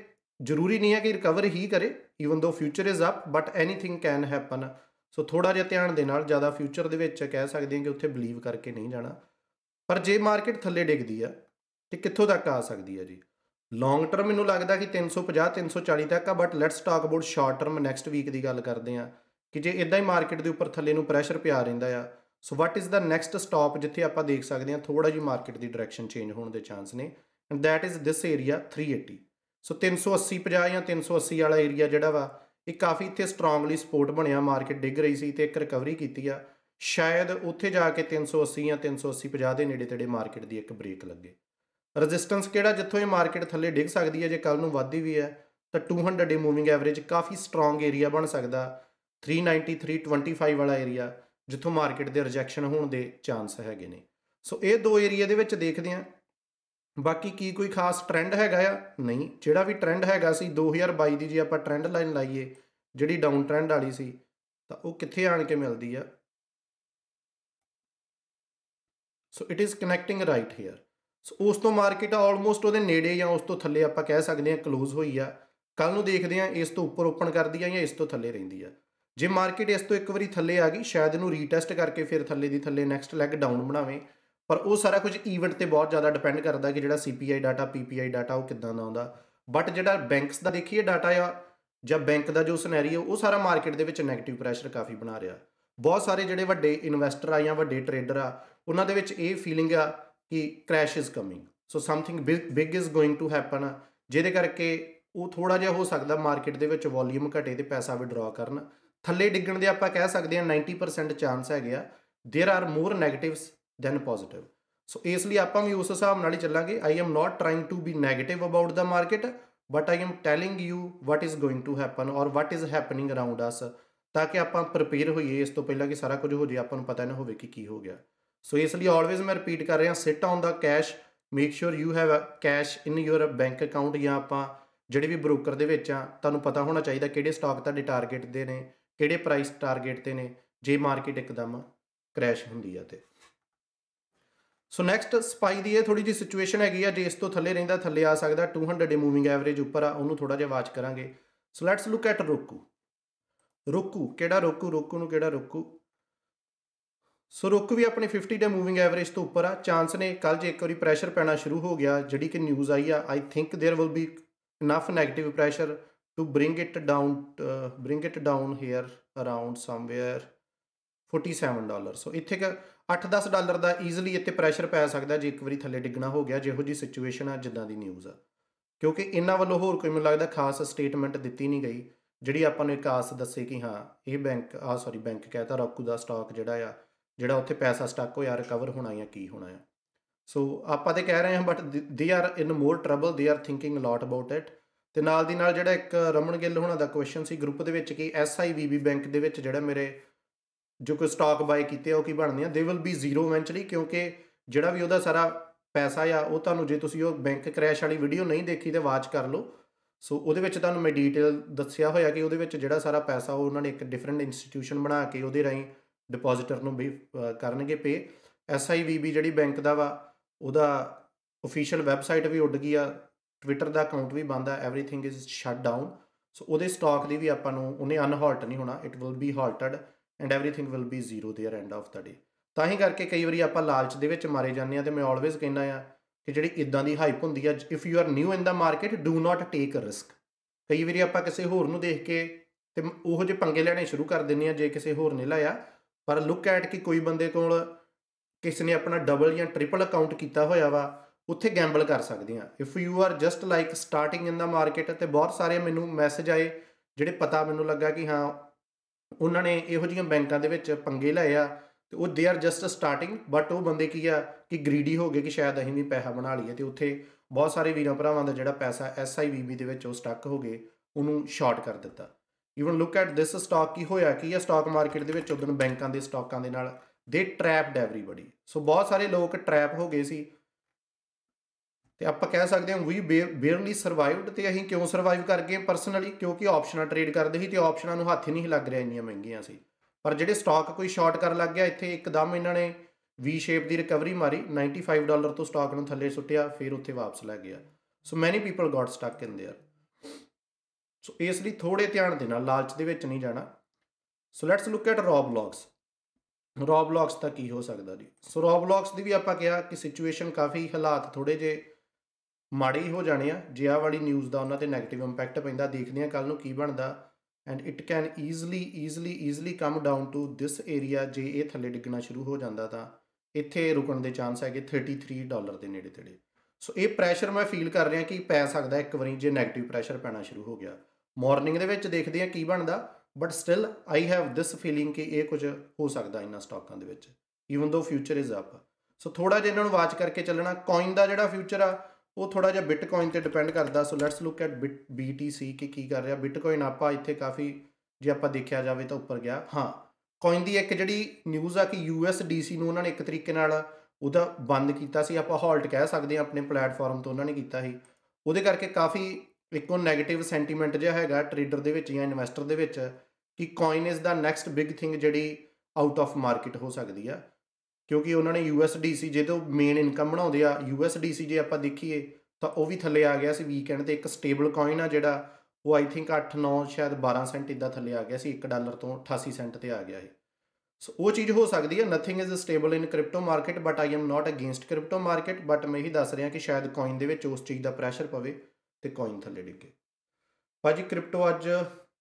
ਜ਼ਰੂਰੀ ਨਹੀਂ ਹੈ ਕਿ ਰਿਕਵਰ ਹੀ ਕਰੇ even though future is up but anything can happen so ਥੋੜਾ ਜਿਹਾ ਧਿਆਨ ਦੇ ਨਾਲ ਜ਼ਿਆਦਾ ਫਿਊਚਰ ਦੇ ਵਿੱਚ ਕਹਿ ਸਕਦੇ ਹਾਂ ਕਿ ਉੱਥੇ ਬਲੀਵ ਕਰਕੇ ਨਹੀਂ ਜਾਣਾ ਪਰ ਜੇ ਮਾਰਕੀਟ ਥੱਲੇ ਡਿੱਗਦੀ ਆ ਤੇ ਕਿੱਥੋਂ ਤੱਕ ਆ ਸਕਦੀ ਆ ਜੀ ਲੌਂਗ ਟਰਮ ਮੈਨੂੰ ਲੱਗਦਾ ਕਿ 350 340 ਤੱਕ ਆ but let's talk about short term next week ਦੀ ਗੱਲ ਕਰਦੇ ਆ ਕਿ ਜੇ ਇਦਾਂ ਹੀ ਮਾਰਕੀਟ ਦੇ ਉੱਪਰ ਥੱਲੇ ਨੂੰ ਪ੍ਰੈਸ਼ਰ ਪਿਆ ਰਹਿੰਦਾ ਆ so what is the next stop ਜਿੱਥੇ ਆਪਾਂ ਦੇਖ ਸਕਦੇ ਹਾਂ ਥੋੜਾ ਜਿਹਾ ਮਾਰਕੀਟ ਦੀ ਡਾਇਰੈਕਸ਼ਨ ਚੇਂਜ ਹੋਣ ਦੇ ਚਾਂਸ ਨੇ and that is this area 380 so 380 50 ਜਾਂ 380 ਵਾਲਾ ਏਰੀਆ ਜਿਹੜਾ ਵਾ ਇਹ ਕਾਫੀ ਇੱਥੇ ਸਟਰੋਂਗਲੀ ਸਪੋਰਟ ਬਣਿਆ ਮਾਰਕੀਟ ਡਿੱਗ ਰਹੀ ਸੀ ਤੇ ਇੱਕ ਰਿਕਵਰੀ ਕੀਤੀ ਆ ਸ਼ਾਇਦ ਉੱਥੇ ਜਾ ਕੇ 380 ਜਾਂ 380 50 ਦੇ ਨੇੜੇ ਤੇੜੇ ਮਾਰਕੀਟ ਦੀ ਇੱਕ ਬ੍ਰੇਕ ਲੱਗੇ ਰੈਜ਼ਿਸਟੈਂਸ ਕਿਹੜਾ ਜਿੱਥੋਂ ਇਹ ਮਾਰਕੀਟ ਥੱਲੇ ਡਿੱਗ ਸਕਦੀ ਹੈ ਜੇ ਕੱਲ ਨੂੰ ਵਾਧੀ ਵੀ ਹੈ ਤਾਂ 200 ਡੇ ਮੂਵਿੰਗ ਐਵਰੇਜ ਕਾਫੀ ਸਟਰੋਂਗ ਏਰੀਆ ਬਣ ਸਕਦਾ 393 25 ਵਾਲਾ ਏਰੀਆ ਜਿੱਥੋਂ ਮਾਰਕੀਟ ਦੇ ਰਿਜੈਕਸ਼ਨ ਹੋਣ ਦੇ ਚਾਂਸ ਹੈਗੇ ਨੇ ਸੋ ਇਹ ਦੋ ਏਰੀਆ ਦੇ ਵਿੱਚ ਦੇਖਦੇ ਆਂ ਬਾਕੀ ਕੀ ਕੋਈ ਖਾਸ ਟ੍ਰੈਂਡ ਹੈਗਾ ਆ ਨਹੀਂ ਜਿਹੜਾ ਵੀ ਟ੍ਰੈਂਡ ਹੈਗਾ ਸੀ 2022 ਦੀ ਜੇ ਆਪਾਂ ਟ੍ਰੈਂਡ ਲਾਈਨ ਲਾਈਏ ਜਿਹੜੀ ਡਾਊਨ ਟ੍ਰੈਂਡ ਵਾਲੀ ਸੀ ਤਾਂ ਉਹ ਕਿੱਥੇ ਆਣ ਕੇ ਮਿਲਦੀ ਆ so it is connecting right here so ਉਸ ਤੋਂ ਮਾਰਕੀਟ ਆਲਮੋਸਟ ਉਹਦੇ ਨੇੜੇ ਜਾਂ ਉਸ ਤੋਂ ਥੱਲੇ ਆਪਾਂ ਕਹਿ ਸਕਦੇ ਆ ক্লোਜ਼ ਹੋਈ ਆ ਕੱਲ ਨੂੰ ਦੇਖਦੇ ਆ ਇਸ ਤੋਂ ਉੱਪਰ ਓਪਨ ਕਰਦੀ ਆ ਜਾਂ ਇਸ ਤੋਂ ਥੱਲੇ ਰਹਿੰਦੀ ਆ ਜੇ ਮਾਰਕੀਟ ਇਸ ਤੋਂ ਇੱਕ ਵਾਰੀ ਥੱਲੇ ਆ ਗਈ ਸ਼ਾਇਦ ਇਹਨੂੰ ਰੀਟੈਸਟ ਕਰਕੇ ਫਿਰ ਥੱਲੇ ਦੀ ਥੱਲੇ ਨੈਕਸਟ ਲੈਗ ਡਾਊਨ ਬਣਾਵੇ ਪਰ ਉਹ ਸਾਰਾ ਕੁਝ ਈਵੈਂਟ ਤੇ ਬਹੁਤ ਜ਼ਿਆਦਾ ਡਿਪੈਂਡ ਕਰਦਾ ਕਿ ਜਿਹੜਾ ਸੀਪੀਆਈ ਡਾਟਾ ਪੀਪੀਆਈ ਡਾਟਾ ਉਹ ਕਿੱਦਾਂ ਦਾ ਆਉਂਦਾ ਬਟ ਜਿਹੜਾ ਬੈਂਕਸ ਦਾ ਦੇਖੀਏ ਡਾਟਾ ਆ ਜਾਂ ਬੈਂਕ ਦਾ ਜੋ ਸਿਨੈਰੀਓ ਉਹ ਸਾਰਾ ਮਾਰਕੀਟ ਦੇ ਵਿੱਚ 네ਗੇਟਿਵ ਪ੍ਰੈਸ਼ਰ ਕਾਫੀ ਬਣਾ ਰਿਹਾ ਬਹੁਤ ਸਾਰੇ ਜਿਹੜੇ ਵੱਡੇ ਇਨਵੈਸਟਰ ਆ ਜਾਂ ਵੱਡੇ ਟ੍ਰੇਡਰ ਆ ਉਹਨਾਂ ਦੇ ਵਿੱਚ ਇਹ ਫੀਲਿੰਗ ਆ ਕਿ crash is coming so something big is going to happen ਜਿਹਦੇ ਕਰਕੇ ਉਹ ਥੋੜਾ ਜਿਹਾ ਹੋ ਸਕਦਾ ਮਾਰਕੀਟ ਦੇ ਵਿੱਚ ਵੋਲਿਊਮ ਘਟੇ ਤੇ ਪੈਸਾ ਵਿਡਰਾ ਕਰਨ ਥੱਲੇ ਡਿੱਗਣ ਦੇ ਆਪਾਂ ਕਹਿ ਸਕਦੇ ਹਾਂ 90% ਚਾਂਸ ਹੈਗੇ ਆ there are more negatives than positive so ਇਸ ਲਈ ਆਪਾਂ ਵੀ ਉਸ ਹਿਸਾਬ ਨਾਲ ਹੀ ਚੱਲਾਂਗੇ I am not trying to be negative about the market but I am telling you what is going to happen or what is happening around us ਤਾਂ ਕਿ ਆਪਾਂ ਪ੍ਰਪੇਅਰ ਹੋਈਏ ਇਸ ਤੋਂ ਪਹਿਲਾਂ ਕਿ ਸਾਰਾ ਕੁਝ ਹੋ ਜੇ ਆਪਾਂ ਨੂੰ ਪਤਾ ਨਾ ਹੋਵੇ ਕਿ ਕੀ ਹੋ ਗਿਆ ਸੋ ਇਸ ਲਈ ਆਲਵੇਜ਼ ਮੈਂ ਰਿਪੀਟ ਕਰ ਰਿਹਾ sit on the cash make sure you have cash in your bank account ਜਾਂ ਆਪਾਂ ਜਿਹੜੇ ਵੀ ਬ੍ਰੋਕਰ ਦੇ ਵਿੱਚ ਆ ਤੁਹਾਨੂੰ ਪਤਾ ਹੋਣਾ ਚਾਹੀਦਾ ਕਿਹੜੇ ਸਟਾਕ ਤੁਹਾਡੇ ਟਾਰਗੇਟ ਦੇ ਨੇ ਕਿਹੜੇ ਪ੍ਰਾਈਸ ਟਾਰਗੇਟ ਤੇ ਨੇ ਜੇ ਮਾਰਕੀਟ ਇੱਕਦਮ ਕ੍ਰੈਸ਼ ਹੁੰਦੀ ਆ ਤੇ ਸੋ ਨੈਕਸਟ ਸਪਾਈ ਦੀ ਇਹ ਥੋੜੀ ਜੀ ਸਿਚੁਏਸ਼ਨ ਹੈਗੀ ਆ ਜੇ ਇਸ ਤੋਂ ਥੱਲੇ ਰਹਿੰਦਾ ਥੱਲੇ ਆ ਸਕਦਾ 200 ਡੇ ਮੂਵਿੰਗ ਐਵਰੇਜ ਉੱਪਰ ਆ ਉਹਨੂੰ ਥੋੜਾ ਜਿਹਾ ਵਾਚ ਕਰਾਂਗੇ ਸੋ ਲੈਟਸ ਲੁੱਕ ਐਟ ਰੋਕੂ ਰੋਕੂ ਕਿਹੜਾ ਰੋਕੂ ਰੋਕੂ ਨੂੰ ਕਿਹੜਾ ਰੋਕੂ ਸੋ ਰੋਕੂ ਵੀ ਆਪਣੇ 50 ਡੇ ਮੂਵਿੰਗ ਐਵਰੇਜ ਤੋਂ ਉੱਪਰ ਆ ਚਾਂਸ ਨੇ ਕੱਲ ਜੇ ਇੱਕ ਵਾਰੀ ਪ੍ਰੈਸ਼ਰ ਪੈਣਾ ਸ਼ੁਰੂ ਹੋ ਗਿਆ ਜਿਹੜੀ ਕਿ ਨਿਊਜ਼ ਆਈ ਆ I think there will be enough negative pressure to bring it down uh, bring it down here around somewhere 47 dollar so ਇੱਥੇ 8-10 ਡਾਲਰ ਦਾ ਈਜ਼ੀਲੀ ਇੱਥੇ ਪ੍ਰੈਸ਼ਰ ਪੈ ਸਕਦਾ ਜੇ ਇੱਕ ਵਾਰੀ ਥੱਲੇ ਡਿੱਗਣਾ ਹੋ ਗਿਆ ਜਿਹੋ ਜੀ ਸਿਚੁਏਸ਼ਨ ਆ ਜਿੱਦਾਂ ਦੀ ਨਿਊਜ਼ ਆ ਕਿਉਂਕਿ ਇਹਨਾਂ ਵੱਲੋਂ ਹੋਰ ਕੋਈ ਮੈਨੂੰ ਲੱਗਦਾ ਖਾਸ ਸਟੇਟਮੈਂਟ ਦਿੱਤੀ ਨਹੀਂ ਗਈ ਜਿਹੜੀ ਆਪਾਂ ਨੂੰ ਇੱਕ ਆਸ ਦੱਸੇ ਕਿ ਹਾਂ ਇਹ ਬੈਂਕ ਆ ਸੌਰੀ ਬੈਂਕ ਕਹਤਾ ਰਾਕੂ ਦਾ ਸਟਾਕ ਜਿਹੜਾ ਆ ਜਿਹੜਾ ਉੱਥੇ ਪੈਸਾ ਸਟਾਕ ਹੋਇਆ ਰਿਕਵਰ ਹੋਣਾ ਜਾਂ ਕੀ ਹੋਣਾ ਆ ਸੋ ਆਪਾਂ ਤੇ ਕਹਿ ਰਹੇ ਹਾਂ but they are in more trouble they are thinking a lot about it ਤੇ ਨਾਲ ਦੀ ਨਾਲ ਜਿਹੜਾ ਇੱਕ ਰਮਨ ਗਿੱਲ ਹੋਣਾ ਦਾ ਕੁਐਸਚਨ ਸੀ ਗਰੁੱਪ ਦੇ ਵਿੱਚ ਕਿ ਐਸਆਈਵੀਬੀ ਬੈਂਕ ਦੇ ਵਿੱਚ ਜਿਹੜਾ ਮੇਰੇ ਜੋ ਕੋਈ ਸਟਾਕ ਬਾਈ ਕੀਤੇ ਆ ਉਹ ਕੀ ਬਣਨੇ ਆ they will be zero eventually ਕਿਉਂਕਿ ਜਿਹੜਾ ਵੀ ਉਹਦਾ ਸਾਰਾ ਪੈਸਾ ਆ ਉਹ ਤੁਹਾਨੂੰ ਜੇ ਤੁਸੀਂ ਉਹ ਬੈਂਕ ਕ੍ਰੈਸ਼ ਵਾਲੀ ਵੀਡੀਓ ਨਹੀਂ ਦੇਖੀ ਤੇ ਵਾਚ ਕਰ ਲਓ ਸੋ ਉਹਦੇ ਵਿੱਚ ਤੁਹਾਨੂੰ ਮੈਂ ਡੀਟੇਲ ਦੱਸਿਆ ਹੋਇਆ ਕਿ ਉਹਦੇ ਵਿੱਚ ਜਿਹੜਾ ਸਾਰਾ ਪੈਸਾ ਉਹ ਉਹਨਾਂ ਨੇ ਇੱਕ ਡਿਫਰੈਂਟ ਇੰਸਟੀਟਿਊਸ਼ਨ ਬਣਾ ਕੇ ਉਹਦੇ ਰਾਹੀਂ ਡਿਪੋਜ਼ਿਟਰ ਨੂੰ ਵੀ ਕਰਨਗੇ ਪੇ ਐਸਆਈਵੀਬੀ ਜਿਹੜੀ ਬੈਂਕ ਦਾ ਵਾ ਉਹਦਾ ਅਫੀਸ਼ੀਅਲ ਵੈਬਸਾਈਟ ਵੀ ਉੱਡ ਗਈ ਆ ਟਵਿੱਟਰ ਦਾ ਅਕਾਊਂਟ ਵੀ ਬੰਦ ਆ everything is shut down so ਉਹਦੇ ਸਟਾਕ ਦੀ ਵੀ ਆਪਾਂ ਨੂੰ ਉਹਨੇ ਅਨਹਾਲਟ ਨਹੀਂ ਹੋਣਾ it will be halted and everything will be zero there end of the day ਤਾਂ ਹੀ ਕਰਕੇ ਕਈ ਵਾਰੀ ਆਪਾਂ ਲਾਲਚ ਦੇ ਵਿੱਚ ਮਾਰੇ ਜਾਂਦੇ ਆ ਤੇ ਮੈਂ ਆਲਵੇਜ਼ ਕਹਿੰਦਾ ਆ ਕਿ ਜਿਹੜੀ ਇਦਾਂ ਦੀ ਹਾਈਪ ਹੁੰਦੀ ਆ if you are new in the market do not take a risk ਕਈ ਵਾਰੀ ਆਪਾਂ ਕਿਸੇ ਹੋਰ ਨੂੰ ਦੇਖ ਕੇ ਤੇ ਉਹੋ ਜੇ ਪੰਗੇ ਲੈਣੇ ਸ਼ੁਰੂ ਕਰ ਦਿੰਨੇ ਆ ਜੇ ਕਿਸੇ ਹੋਰ ਨੇ ਲਾਇਆ ਪਰ ਲੁੱਕ ਐਟ ਕਿ ਕੋਈ ਬੰਦੇ ਕੋਲ ਕਿਸ ਨੇ ਆਪਣਾ ਡਬਲ ਜਾਂ ਟ੍ਰਿਪਲ ਅਕਾਊਂਟ ਕੀਤਾ ਹੋਇਆ ਵਾ ਉੱਥੇ ਗੈਂਬਲ ਕਰ ਸਕਦੇ ਆ if you are just like starting in the market ਤੇ ਬਹੁਤ ਸਾਰੇ ਮੈਨੂੰ ਮੈਸੇਜ ਆਏ ਜਿਹੜੇ ਪਤਾ ਮੈਨੂੰ ਲੱਗਾ ਕਿ ਹਾਂ ਉਹਨਾਂ ਨੇ ਇਹੋ ਜਿਹੀਆਂ ਬੈਂਕਾਂ ਦੇ ਵਿੱਚ ਪੰਗੇ ਲਏ ਆ ਤੇ ਉਹ they are just starting but ਉਹ ਬੰਦੇ ਕੀ ਆ ਕਿ ਗਰੀਡੀ ਹੋ ਗਏ ਕਿ ਸ਼ਾਇਦ ਅਸੀਂ ਵੀ ਪੈਸਾ ਬਣਾ ਲਈਏ ਤੇ ਉੱਥੇ ਬਹੁਤ ਸਾਰੇ ਵੀਰਾਂ ਭਰਾਵਾਂ ਦਾ ਜਿਹੜਾ ਪੈਸਾ ਐਸਆਈਬੀਬੀ ਦੇ ਵਿੱਚ ਉਹ ਸਟਕ ਹੋ ਗਏ ਉਹਨੂੰ ਸ਼ਾਰਟ ਕਰ ਦਿੱਤਾ even look at this stock ਕੀ ਹੋਇਆ ਕੀ ਇਹ ਸਟਾਕ ਮਾਰਕੀਟ ਦੇ ਵਿੱਚ ਉਦੋਂ ਬੈਂਕਾਂ ਦੇ ਸਟਾਕਾਂ ਦੇ ਨਾਲ ਦੇ ਟ੍ਰੈਪਡ ਐਵਰੀਬਾਡੀ ਸੋ ਬਹੁਤ ਸਾਰੇ ਲੋਕ ਟ੍ਰੈਪ ਹੋ ਗਏ ਸੀ ਤੇ ਆਪਾਂ ਕਹਿ ਸਕਦੇ ਹਾਂ ਵੀ ਬੇਅਰਲੀ ਸਰਵਾਈਵਡ ਤੇ ਅਸੀਂ ਕਿਉਂ ਸਰਵਾਈਵ ਕਰ ਗਏ ਪਰਸਨਲੀ ਕਿਉਂਕਿ ਆਪਸ਼ਨਾਂ ਟ੍ਰੇਡ ਕਰਦੇ ਸੀ ਤੇ ਆਪਸ਼ਨਾਂ ਨੂੰ ਹੱਥ ਨਹੀਂ ਲੱਗ ਰਿਹਾ ਇੰਨੀਆਂ ਮਹਿੰਗੀਆਂ ਸੀ ਪਰ ਜਿਹੜੇ ਸਟਾਕ ਕੋਈ ਸ਼ਾਰਟ ਕਰਨ ਲੱਗ ਗਿਆ ਇੱਥੇ ਇੱਕਦਮ ਇਹਨਾਂ ਨੇ ਵੀ ਸ਼ੇਪ ਦੀ ਰਿਕਵਰੀ ਮਾਰੀ 95 ਡਾਲਰ ਤੋਂ ਸਟਾਕ ਨੂੰ ਥੱਲੇ ਸੁੱਟਿਆ ਫਿਰ ਉੱਥੇ ਵਾਪਸ ਲੈ ਗਿਆ so many people got stuck in there so ਇਸ ਲਈ ਥੋੜੇ ਧਿਆਨ ਦੇਣਾ ਲਾਲਚ ਦੇ ਵਿੱਚ ਨਹੀਂ ਜਾਣਾ so let's look at Roblox Roblox ਤਾਂ ਕੀ ਹੋ ਸਕਦਾ ਜੀ ਸੋ ਰੋਬਲੌਕਸ ਦੀ ਵੀ ਆਪਾਂ ਕਿਹਾ ਕਿ ਸਿਚੁਏਸ਼ਨ ਕਾਫੀ ਹਾਲਾਤ ਥੋੜੇ ਜੇ ਮਾੜੇ ਹੀ ਹੋ ਜਾਣੇ ਆ ਜੇ ਆ ਵਾਲੀ ਨਿਊਜ਼ ਦਾ ਉਹਨਾਂ ਤੇ 네ਗੇਟਿਵ ਇੰਪੈਕਟ ਪੈਂਦਾ ਦੇਖਦੇ ਆ ਕੱਲ ਨੂੰ ਕੀ ਬਣਦਾ and it can easily easily easily come down to this area ਜੇ ਇਹ ਥੱਲੇ ਡਿੱਗਣਾ ਸ਼ੁਰੂ ਹੋ ਜਾਂਦਾ ਤਾਂ ਇੱਥੇ ਰੁਕਣ ਦੇ ਚਾਂਸ ਹੈਗੇ 33 ਡਾਲਰ ਦੇ ਨੇੜੇ ਤੇੜੇ ਸੋ ਇਹ ਪ੍ਰੈਸ਼ਰ ਮੈਂ ਫੀਲ ਕਰ ਰਿਹਾ ਕਿ ਪੈ ਸਕਦਾ ਇੱਕ ਵਾਰੀ ਜੇ 네ਗੇਟਿਵ ਪ੍ਰੈਸ਼ਰ ਪੈਣਾ ਸ਼ੁਰੂ ਹੋ ਗਿਆ ਮਾਰਨਿੰਗ ਦੇ ਵਿੱਚ ਦੇਖਦੇ ਆ ਕੀ ਬਣਦਾ but still I have this feeling ਕਿ ਇਹ ਕੁਝ ਹੋ ਸਕਦਾ ਇਨਾਂ ਸਟਾਕਾਂ ਦੇ ਵਿੱਚ even though future is up ਸੋ ਥੋੜਾ ਜਿਹਾ ਇਹਨਾਂ ਨੂੰ ਵਾਚ ਕਰਕੇ ਚੱਲਣਾ ਕੋਇਨ ਦਾ ਜਿਹੜਾ ਫਿਊਚਰ ਆ ਉਹ ਥੋੜਾ ਜਿਹਾ ਬਿਟਕੋਇਨ ਤੇ ਡਿਪੈਂਡ ਕਰਦਾ so let's look at BTC ਕਿ ਕੀ ਕਰ ਰਿਹਾ ਬਿਟਕੋਇਨ ਆਪਾਂ ਇੱਥੇ ਕਾਫੀ ਜੇ ਆਪਾਂ ਦੇਖਿਆ ਜਾਵੇ ਤਾਂ ਉੱਪਰ ਗਿਆ ਹਾਂ ਕੋਇਨ ਦੀ ਇੱਕ ਜਿਹੜੀ ਨਿਊਜ਼ ਆ ਕਿ USDC ਨੂੰ ਉਹਨਾਂ ਨੇ ਇੱਕ ਤਰੀਕੇ ਨਾਲ ਉਹਦਾ ਬੰਦ ਕੀਤਾ ਸੀ ਆਪਾਂ ਹਾਲਟ ਕਹਿ ਸਕਦੇ ਆ ਆਪਣੇ ਪਲੇਟਫਾਰਮ ਤੋਂ ਉਹਨਾਂ ਨੇ ਕੀਤਾ ਸੀ ਉਹਦੇ ਕਰਕੇ ਕਾਫੀ ਇੱਕੋ 네ਗੇਟਿਵ ਸੈਂਟੀਮੈਂਟ ਜਿਹਾ ਹੈਗਾ ਟ੍ਰੇਡਰ ਦੇ ਵਿੱਚ ਜਾਂ ਇਨਵੈਸਟਰ ਦੇ ਵਿੱਚ ਕਿ coin is the next big thing ਜਿਹੜੀ ਆਊਟ ਆਫ ਮਾਰਕੀਟ ਹੋ ਸਕਦੀ ਆ ਕਿਉਂਕਿ ਉਹਨਾਂ ਨੇ USDC ਜੇ ਤੋਂ ਮੇਨ ਇਨਕਮ ਬਣਾਉਂਦੇ ਆ USDC ਜੇ ਆਪਾਂ ਦੇਖੀਏ ਤਾਂ ਉਹ ਵੀ ਥੱਲੇ ਆ ਗਿਆ ਸੀ ਵੀਕਐਂਡ ਤੇ ਇੱਕ ਸਟੇਬਲ ਕੋਇਨ ਆ ਜਿਹੜਾ ਉਹ ਆਈ ਥਿੰਕ 8 9 ਸ਼ਾਇਦ 12 ਸੈਂਟ ਇਦਾਂ ਥੱਲੇ ਆ ਗਿਆ ਸੀ 1 ਡਾਲਰ ਤੋਂ 88 ਸੈਂਟ ਤੇ ਆ ਗਿਆ ਇਹ ਸੋ ਉਹ ਚੀਜ਼ ਹੋ ਸਕਦੀ ਹੈ nothing is stable in crypto market but I am not against crypto market but ਮੈਂ ਇਹੀ ਦੱਸ ਰਿਹਾ ਕਿ ਸ਼ਾਇਦ ਕੋਇਨ ਦੇ ਵਿੱਚ ਉਸ ਚੀਜ਼ ਦਾ ਪ੍ਰੈਸ਼ਰ ਪਵੇ ਤੇ ਕੋਇਨ ਥੱਲੇ ਡਿੱਗੇ ਭਾਜੀ ਕ੍ਰਿਪਟੋ ਅੱਜ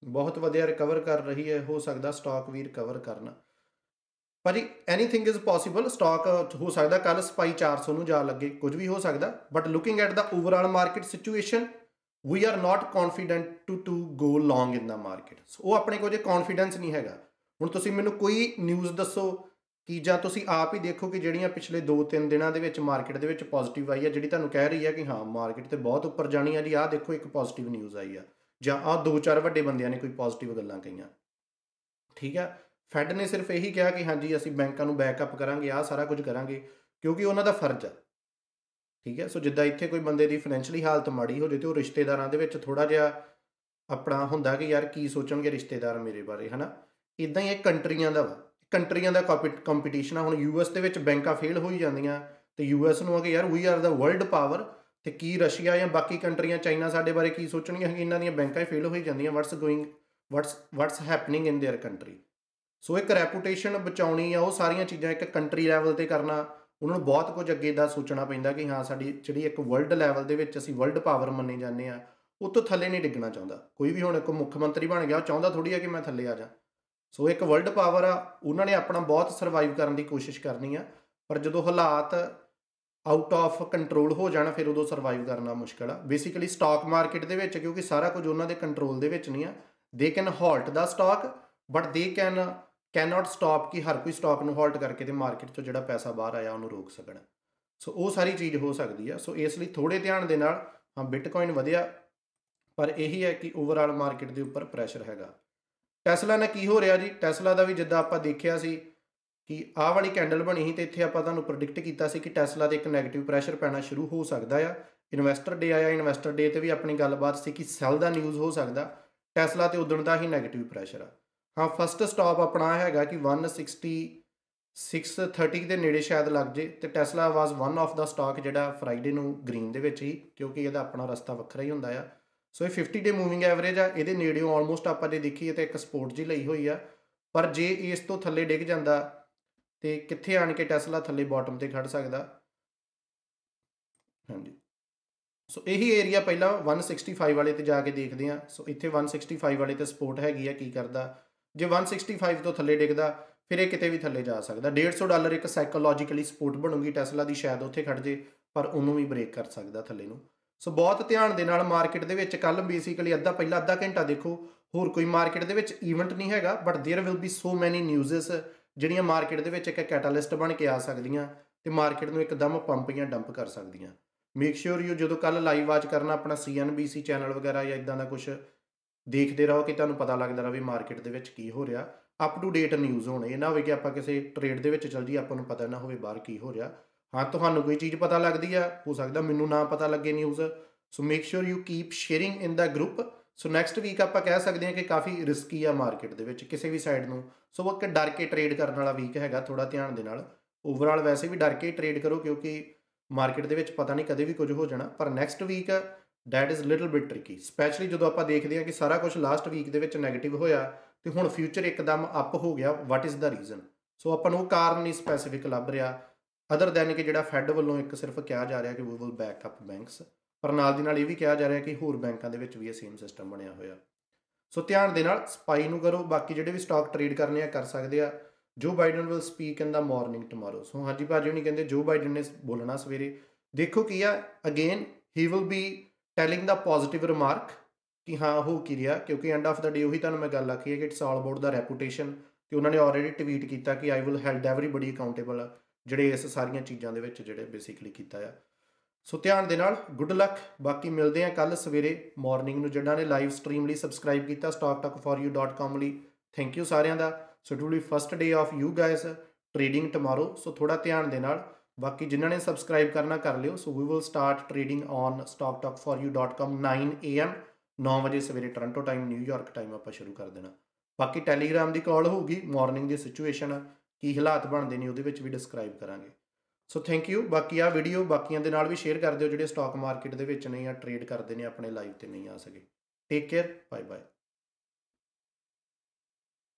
ਬਹੁਤ ਵਧੀਆ ਰਿਕਵਰ ਕਰ ਰਹੀ ਹੈ ਹੋ ਸਕਦਾ ਸਟਾਕ ਵੀ ਰਿਕਵਰ ਕਰਨਾ ਭਾਜੀ ਐਨੀਥਿੰਗ ਇਜ਼ ਪੋਸੀਬਲ ਸਟਾਕ ਹੋ ਸਕਦਾ ਕੱਲ ਸਪਾਈ 400 ਨੂੰ ਜਾ ਲੱਗੇ ਕੁਝ ਵੀ ਹੋ ਸਕਦਾ but looking at the overall market situation we are not confident to to go long in the market so ਉਹ ਆਪਣੇ ਕੋਲ ਜੇ ਕੌਨਫੀਡੈਂਸ ਨਹੀਂ ਹੈਗਾ ਹੁਣ ਤੁਸੀਂ ਮੈਨੂੰ ਕੋਈ ਨਿਊਜ਼ ਦੱਸੋ ਕਿ ਜਾਂ ਤੁਸੀਂ ਆਪ ਹੀ ਦੇਖੋ ਕਿ ਜਿਹੜੀਆਂ ਪਿਛਲੇ 2-3 ਦਿਨਾਂ ਦੇ ਵਿੱਚ ਮਾਰਕੀਟ ਦੇ ਵਿੱਚ ਪੋਜ਼ਿਟਿਵ ਆਈ ਹੈ ਜਿਹੜੀ ਤੁਹਾਨੂੰ ਕਹਿ ਰਹੀ ਹੈ ਕਿ ਹਾਂ ਮਾਰਕੀਟ ਤੇ ਬਹੁਤ ਉੱਪਰ ਜਾਣੀ ਹੈ ਜੀ ਆਹ ਦੇਖੋ ਇੱਕ ਪੋਜ਼ਿਟਿਵ ਨਿਊਜ਼ ਆਈ ਆ ਜਾਂ ਆਹ ਦੋ ਚਾਰ ਵੱਡੇ ਬੰਦਿਆਂ ਨੇ ਕੋਈ ਪੋਜ਼ਿਟਿਵ ਗੱਲਾਂ ਕਹੀਆਂ ਠੀਕ ਆ ਫੈਡ ਨੇ ਸਿਰਫ ਇਹੀ ਕਿਹਾ ਕਿ ਹਾਂਜੀ ਅਸੀਂ ਬੈਂਕਾਂ ਨੂੰ ਬੈਕਅਪ ਕਰਾਂਗੇ ਆ ਸਾਰਾ ਕੁਝ ਕਰਾਂਗੇ ਕਿਉਂਕਿ ਉਹਨਾਂ ਦਾ ਫਰਜ਼ ਆ ਠੀਕ ਹੈ ਸੋ ਜਿੱਦਾਂ ਇੱਥੇ ਕੋਈ ਬੰਦੇ ਦੀ ਫਾਈਨੈਂਸ਼ੀਅਲੀ ਹਾਲਤ ਮਾੜੀ ਹੋ ਜੇ ਤੇ ਉਹ ਰਿਸ਼ਤੇਦਾਰਾਂ ਦੇ ਵਿੱਚ ਥੋੜਾ ਜਿਹਾ ਆਪਣਾ ਹੁੰਦਾ ਕਿ ਯਾਰ ਕੀ ਸੋਚਣਗੇ ਰਿਸ਼ਤੇਦਾਰ ਮੇਰੇ ਬਾਰੇ ਹਨਾ ਇਦਾਂ ਹੀ ਇਹ ਕੰਟਰੀਆਂ ਦਾ ਵਾ ਕੰਟਰੀਆਂ ਦਾ ਕੰਪੀਟੀਸ਼ਨ ਆ ਹੁਣ ਯੂਐਸ ਦੇ ਵਿੱਚ ਬੈਂਕਾਂ ਫੇਲ ਹੋਈ ਜਾਂਦੀਆਂ ਤੇ ਯੂਐਸ ਨੂੰ ਆ ਕਿ ਯਾਰ we are the world power ਤੇ ਕੀ ਰਸ਼ੀਆ ਜਾਂ ਬਾਕੀ ਕੰਟਰੀਆਂ ਚਾਈਨਾ ਸਾਡੇ ਬਾਰੇ ਕੀ ਸੋਚਣਗੇ ਕਿ ਇਹਨਾਂ ਦੀਆਂ ਬੈਂਕਾਂ ਹੀ ਫੇਲ ਹੋਈ ਜਾਂਦੀਆਂ what's going what's what's happening in their country so ਇੱਕ ਰੈਪਿਊਟੇਸ਼ਨ ਬਚਾਉਣੀ ਆ ਉਹ ਸਾਰੀਆਂ ਚੀਜ਼ਾਂ ਇੱਕ ਕੰਟਰੀ ਲੈਵਲ ਤੇ ਕਰਨਾ ਉਹਨਾਂ ਨੂੰ ਬਹੁਤ ਕੁਝ ਅੱਗੇ ਦਾ ਸੋਚਣਾ ਪੈਂਦਾ ਕਿ ਹਾਂ ਸਾਡੀ ਜਿਹੜੀ ਇੱਕ ਵਰਲਡ ਲੈਵਲ ਦੇ ਵਿੱਚ ਅਸੀਂ ਵਰਲਡ ਪਾਵਰ ਮੰਨੇ ਜਾਂਦੇ ਆ ਉਹ ਤੋਂ ਥੱਲੇ ਨਹੀਂ ਡਿੱਗਣਾ ਚਾਹੁੰਦਾ ਕੋਈ ਵੀ ਹੁਣ ਇੱਕ ਮੁੱਖ ਮੰਤਰੀ ਬਣ ਗਿਆ ਉਹ ਚਾਹੁੰਦਾ ਥੋੜੀ ਆ ਕਿ ਮੈਂ ਥੱਲੇ ਆ ਜਾ ਸੋ ਇੱਕ ਵਰਲਡ ਪਾਵਰ ਆ ਉਹਨਾਂ ਨੇ ਆਪਣਾ ਬਹੁਤ ਸਰਵਾਈਵ ਕਰਨ ਦੀ ਕੋਸ਼ਿਸ਼ ਕਰਨੀ ਆ ਪਰ ਜਦੋਂ ਹਾਲਾਤ ਆਊਟ ਆਫ ਕੰਟਰੋਲ ਹੋ ਜਾਣਾ ਫਿਰ ਉਦੋਂ ਸਰਵਾਈਵ ਕਰਨਾ ਮੁਸ਼ਕਲ ਆ ਬੇਸਿਕਲੀ ਸਟਾਕ ਮਾਰਕੀਟ ਦੇ ਵਿੱਚ ਕਿਉਂਕਿ ਸਾਰਾ ਕੁਝ ਉਹਨਾਂ ਦੇ ਕੰਟਰੋਲ ਦੇ ਵਿੱਚ ਨਹੀਂ ਆ they can halt the stock but they can can't stop ਕਿ ਹਰ ਕੋਈ ਸਟਾਕ ਨੂੰ ਹਾਲਟ ਕਰਕੇ ਤੇ ਮਾਰਕੀਟ ਤੋਂ ਜਿਹੜਾ ਪੈਸਾ ਬਾਹਰ ਆਇਆ ਉਹਨੂੰ ਰੋਕ ਸਕਣ ਸੋ ਉਹ ਸਾਰੀ ਚੀਜ਼ ਹੋ ਸਕਦੀ ਆ ਸੋ ਇਸ ਲਈ ਥੋੜੇ ਧਿਆਨ ਦੇ ਨਾਲ ਹਾਂ ਬਿਟਕੋਇਨ ਵਧਿਆ ਪਰ ਇਹੀ ਹੈ ਕਿ ਓਵਰਆਲ ਮਾਰਕੀਟ ਦੇ ਉੱਪਰ ਪ੍ਰੈਸ਼ਰ ਹੈਗਾ ਟੈਸਲਾ ਨਾਲ ਕੀ ਹੋ ਰਿਹਾ ਜੀ ਟੈਸਲਾ ਦਾ ਵੀ ਜਿੱਦਾਂ ਆਪਾਂ ਦੇਖਿਆ ਸੀ ਕਿ ਆਹ ਵਾਲੀ ਕੈਂਡਲ ਬਣੀ ਸੀ ਤੇ ਇੱਥੇ ਆਪਾਂ ਤੁਹਾਨੂੰ ਪ੍ਰੈਡਿਕਟ ਕੀਤਾ ਸੀ ਕਿ ਟੈਸਲਾ ਤੇ ਇੱਕ 네ਗੇਟਿਵ ਪ੍ਰੈਸ਼ਰ ਪੈਣਾ ਸ਼ੁਰੂ ਹੋ ਸਕਦਾ ਆ ਇਨਵੈਸਟਰ ਡੇ ਆਇਆ ਇਨਵੈਸਟਰ ਡੇ ਤੇ ਵੀ ਆਪਣੀ ਗੱਲਬਾਤ ਸੀ ਕਿ ਸੈਲ ਦਾ ਨਿਊਜ਼ ਹੋ ਸਕਦਾ ਟੈਸਲਾ ਤੇ ਉਦੋਂ ਦਾ ਹੀ 네ਗੇਟਿਵ ਪ੍ਰੈਸ਼ਰ ਆ ਹਾਂ ਫਸਟ ਸਟਾਪ ਆਪਣਾ ਹੈਗਾ ਕਿ 160 630 ਦੇ ਨੇੜੇ ਸ਼ਾਇਦ ਲੱਗ ਜੇ ਤੇ Tesla was one of the stock ਜਿਹੜਾ ਫਰਾਈਡੇ ਨੂੰ ਗ੍ਰੀਨ ਦੇ ਵਿੱਚ ਹੀ ਕਿਉਂਕਿ ਇਹਦਾ ਆਪਣਾ ਰਸਤਾ ਵੱਖਰਾ ਹੀ ਹੁੰਦਾ ਆ ਸੋ ਇਹ 50 ਡੇ ਮੂਵਿੰਗ ਐਵਰੇਜ ਆ ਇਹਦੇ ਨੇੜੇ ਆਲਮੋਸਟ ਆਪਾਂ ਜੇ ਦੇਖੀਏ ਤਾਂ ਇੱਕ ਸਪੋਰਟ ਜੀ ਲਈ ਹੋਈ ਆ ਪਰ ਜੇ ਇਸ ਤੋਂ ਥੱਲੇ ਡਿੱਗ ਜਾਂਦਾ ਤੇ ਕਿੱਥੇ ਆਣ ਕੇ ਟੈਸਲਾ ਥੱਲੇ ਬਾਟਮ ਤੇ ਖੜ ਸਕਦਾ ਹਾਂਜੀ ਸੋ ਇਹੀ ਏਰੀਆ ਪਹਿਲਾਂ 165 ਵਾਲੇ ਤੇ ਜਾ ਕੇ ਦੇਖਦੇ ਆ ਸੋ ਇੱਥੇ 165 ਵਾਲੇ ਤੇ ਸਪੋਰਟ ਹੈਗੀ ਆ ਕੀ ਕਰਦਾ ਜੇ 165 ਤੋਂ ਥੱਲੇ ਡਿੱਗਦਾ ਫਿਰ ਇਹ ਕਿਤੇ ਵੀ ਥੱਲੇ ਜਾ ਸਕਦਾ 150 ਡਾਲਰ ਇੱਕ ਸਾਈਕੋਲੋਜੀਕਲੀ ਸਪੋਰਟ ਬਣੂਗੀ ਟੈਸਲਾ ਦੀ ਸ਼ਾਇਦ ਉੱਥੇ ਖੜ ਜੇ ਪਰ ਉਹਨੂੰ ਵੀ ਬ੍ਰੇਕ ਕਰ ਸਕਦਾ ਥੱਲੇ ਨੂੰ ਸੋ ਬਹੁਤ ਧਿਆਨ ਦੇ ਨਾਲ ਮਾਰਕੀਟ ਦੇ ਵਿੱਚ ਕੱਲ ਬੇਸਿਕਲੀ ਅੱਧਾ ਪਹਿਲਾ ਅੱਧਾ ਘੰਟਾ ਦੇਖੋ ਹੋਰ ਕੋਈ ਮਾਰਕੀਟ ਦੇ ਵਿੱਚ ਇਵੈਂਟ ਨਹੀਂ ਹੈਗਾ but there will be so many newses ਜਿਹੜੀਆਂ ਮਾਰਕੀਟ ਦੇ ਵਿੱਚ ਇੱਕ ਕੈਟਾਲਿਸਟ ਬਣ ਕੇ ਆ ਸਕਦੀਆਂ ਤੇ ਮਾਰਕੀਟ ਨੂੰ ਇੱਕਦਮ ਪੰਪ ਜਾਂ ਡੰਪ ਕਰ ਸਕਦੀਆਂ ਮੇਕ ਸ਼ੋਰ ਯੂ ਜਦੋਂ ਕੱਲ ਲਾਈਵ ਵਾਚ ਕਰਨਾ ਆਪਣਾ ਸੀਐਨਬੀਸੀ ਚੈਨਲ ਵਗੈਰਾ ਜਾਂ ਇਦਾਂ ਦਾ ਕੁਝ ਦੇਖਦੇ ਰਹੋ ਕਿ ਤੁਹਾਨੂੰ ਪਤਾ ਲੱਗਦਾ ਰਹੇ ਵੀ ਮਾਰਕੀਟ ਦੇ ਵਿੱਚ ਕੀ ਹੋ ਰਿਹਾ ਅਪ ਟੂ ਡੇਟ ਨਿਊਜ਼ ਹੋਣ ਇਹ ਨਾ ਹੋਵੇ ਕਿ ਆਪਾਂ ਕਿਸੇ ਟ੍ਰੇਡ ਦੇ ਵਿੱਚ ਚੱਲ ਜੀ ਆਪਾਂ ਨੂੰ ਪਤਾ ਨਾ ਹੋਵੇ ਬਾਹਰ ਕੀ ਹੋ ਰਿਹਾ ਹਾਂ ਤੁਹਾਨੂੰ ਕੋਈ ਚੀਜ਼ ਪਤਾ ਲੱਗਦੀ ਆ ਹੋ ਸਕਦਾ ਮੈਨੂੰ ਨਾ ਪਤਾ ਲੱਗੇ news so make sure you keep sharing in the group so next week ਆਪਾਂ ਕਹਿ ਸਕਦੇ ਹਾਂ ਕਿ ਕਾਫੀ ਰਿਸਕੀ ਆ ਮਾਰਕੀਟ ਦੇ ਵਿੱਚ ਕਿਸੇ ਵੀ ਸਾਈਡ ਨੂੰ ਸੋ ਉਹ ਕਿ ਡਰ ਕੇ ਟ੍ਰੇਡ ਕਰਨ ਵਾਲਾ ਵੀਕ ਹੈਗਾ ਥੋੜਾ ਧਿਆਨ ਦੇ ਨਾਲ ਓਵਰਆਲ ਵੈਸੇ ਵੀ ਡਰ ਕੇ ਟ੍ਰੇਡ ਕਰੋ ਕਿਉਂਕਿ ਮਾਰਕੀਟ ਦੇ ਵਿੱਚ ਪਤਾ ਨਹੀਂ ਕਦੇ ਵੀ ਕੁਝ ਹੋ ਜਾਣਾ ਪਰ next week that is little bit tricky specially ਜਦੋਂ ਆਪਾਂ ਦੇਖਦੇ ਹਾਂ ਕਿ ਸਾਰਾ ਕੁਝ ਲਾਸਟ ਵੀਕ ਦੇ ਵਿੱਚ 네ਗੇਟਿਵ ਹੋਇਆ ਤੇ ਹੁਣ ਫਿਊਚਰ ਇੱਕਦਮ ਅਪ ਹੋ ਗਿਆ ਵਾਟ ਇਜ਼ ਦਾ ਰੀਜ਼ਨ ਸੋ ਆਪਾਂ ਨੂੰ ਕਾਰਨ ਨਹੀਂ ਸਪੈਸੀਫਿਕ ਲੱਭ ਰਿਹਾ ਅਦਰ ਦੈਨ ਕਿ ਜਿਹੜਾ ਫੈਡ ਵੱਲੋਂ ਇੱਕ ਸਿਰਫ ਕਿਹਾ ਜਾ ਰਿਹਾ ਕਿ we will back up banks ਪਰ ਨਾਲ ਦੀ ਨਾਲ ਇਹ ਵੀ ਕਿਹਾ ਜਾ ਰਿਹਾ ਕਿ ਹੋਰ ਬੈਂਕਾਂ ਦੇ ਵਿੱਚ ਵੀ ਇਹ ਸੇਮ ਸਿਸਟਮ ਬਣਿਆ ਹੋਇਆ ਸੋ ਧਿਆਨ ਦੇ ਨਾਲ ਸਪਾਈ ਨੂੰ ਕਰੋ ਬਾਕੀ ਜਿਹੜੇ ਵੀ ਸਟਾਕ ਟ੍ਰੇਡ ਕਰਨੇ ਆ ਕਰ ਸਕਦੇ ਆ ਜੋ Biden will speak in the morning tomorrow so ਹਾਂਜੀ ਭਾਜੀ ਨਹੀਂ ਕਹਿੰਦੇ ਜੋ ਬਾਈਡਨ ਨੇ ਬੋਲਣਾ ਸਵੇਰੇ ਦੇਖੋ ਕੀ ਆ again he will be telling the positive remark ਕਿ ਹਾਂ ਉਹ ਕਿਰਿਆ ਕਿਉਂਕਿ ਐਂਡ ਆਫ ਦਾ ਡੇ ਉਹੀ ਤੁਹਾਨੂੰ ਮੈਂ ਗੱਲ ਆਖੀ ਹੈ ਕਿ it's all about the reputation ਕਿ ਉਹਨਾਂ ਨੇ ਆਲਰੇਡੀ ਟਵੀਟ ਕੀਤਾ ਕਿ I will held everybody accountable ਜਿਹੜੇ ਇਸ ਸਾਰੀਆਂ ਚੀਜ਼ਾਂ ਦੇ ਵਿੱਚ ਜਿਹੜੇ ਬੇਸਿਕਲੀ ਕੀਤਾ ਆ ਸੋ ਧਿਆਨ ਦੇ ਨਾਲ ਗੁੱਡ ਲੱਕ ਬਾਕੀ ਮਿਲਦੇ ਆ ਕੱਲ ਸਵੇਰੇ ਮਾਰਨਿੰਗ ਨੂੰ ਜਿਹੜਾ ਨੇ ਲਾਈਵ ਸਟ੍ਰੀਮ ਲਈ ਸਬਸਕ੍ਰਾਈਬ ਕੀਤਾ stocktalkforyou.com ਲਈ ਥੈਂਕ ਯੂ ਸਾਰਿਆਂ ਦਾ so it will be day off you guys trading tomorrow so ਥੋੜਾ ਧਿਆਨ ਦੇ ਨਾਲ ਬਾਕੀ ਜਿਨ੍ਹਾਂ ਨੇ ਸਬਸਕ੍ਰਾਈਬ ਕਰਨਾ ਕਰ ਲਿਓ so we will start trading on stocktalkforyou.com 9 am 9 ਵਜੇ ਸਵੇਰੇ ਟੋਰਾਂਟੋ ਟਾਈਮ ਨਿਊਯਾਰਕ ਟਾਈਮ ਆਪਾਂ ਸ਼ੁਰੂ ਕਰ ਦੇਣਾ ਬਾਕੀ ਟੈਲੀਗ੍ਰਾਮ ਦੀ ਕਾਲ ਹੋਊਗੀ ਮਾਰਨਿੰਗ ਦੀ ਸਿਚੁਏਸ਼ਨ ਕੀ ਹਾਲਾਤ ਬਣਦੇ ਨੇ ਉਹਦੇ ਵਿੱਚ ਵੀ ਡਿਸਕ੍ਰਾਈਬ ਕਰਾਂਗੇ ਸੋ ਥੈਂਕ ਯੂ ਬਾਕੀ ਆ ਵੀਡੀਓ ਬਾਕੀਆਂ ਦੇ ਨਾਲ ਵੀ ਸ਼ੇਅਰ ਕਰ ਦਿਓ ਜਿਹੜੇ ਸਟਾਕ ਮਾਰਕੀਟ ਦੇ ਵਿੱਚ ਨਹੀਂ ਆ ਟ੍ਰੇਡ ਕਰਦੇ ਨੇ ਆਪਣੇ ਲਾਈਵ ਤੇ ਨਹੀਂ ਆ ਸਕੇ ਟੇਕ ਕੇਅਰ ਬਾਏ ਬਾਏ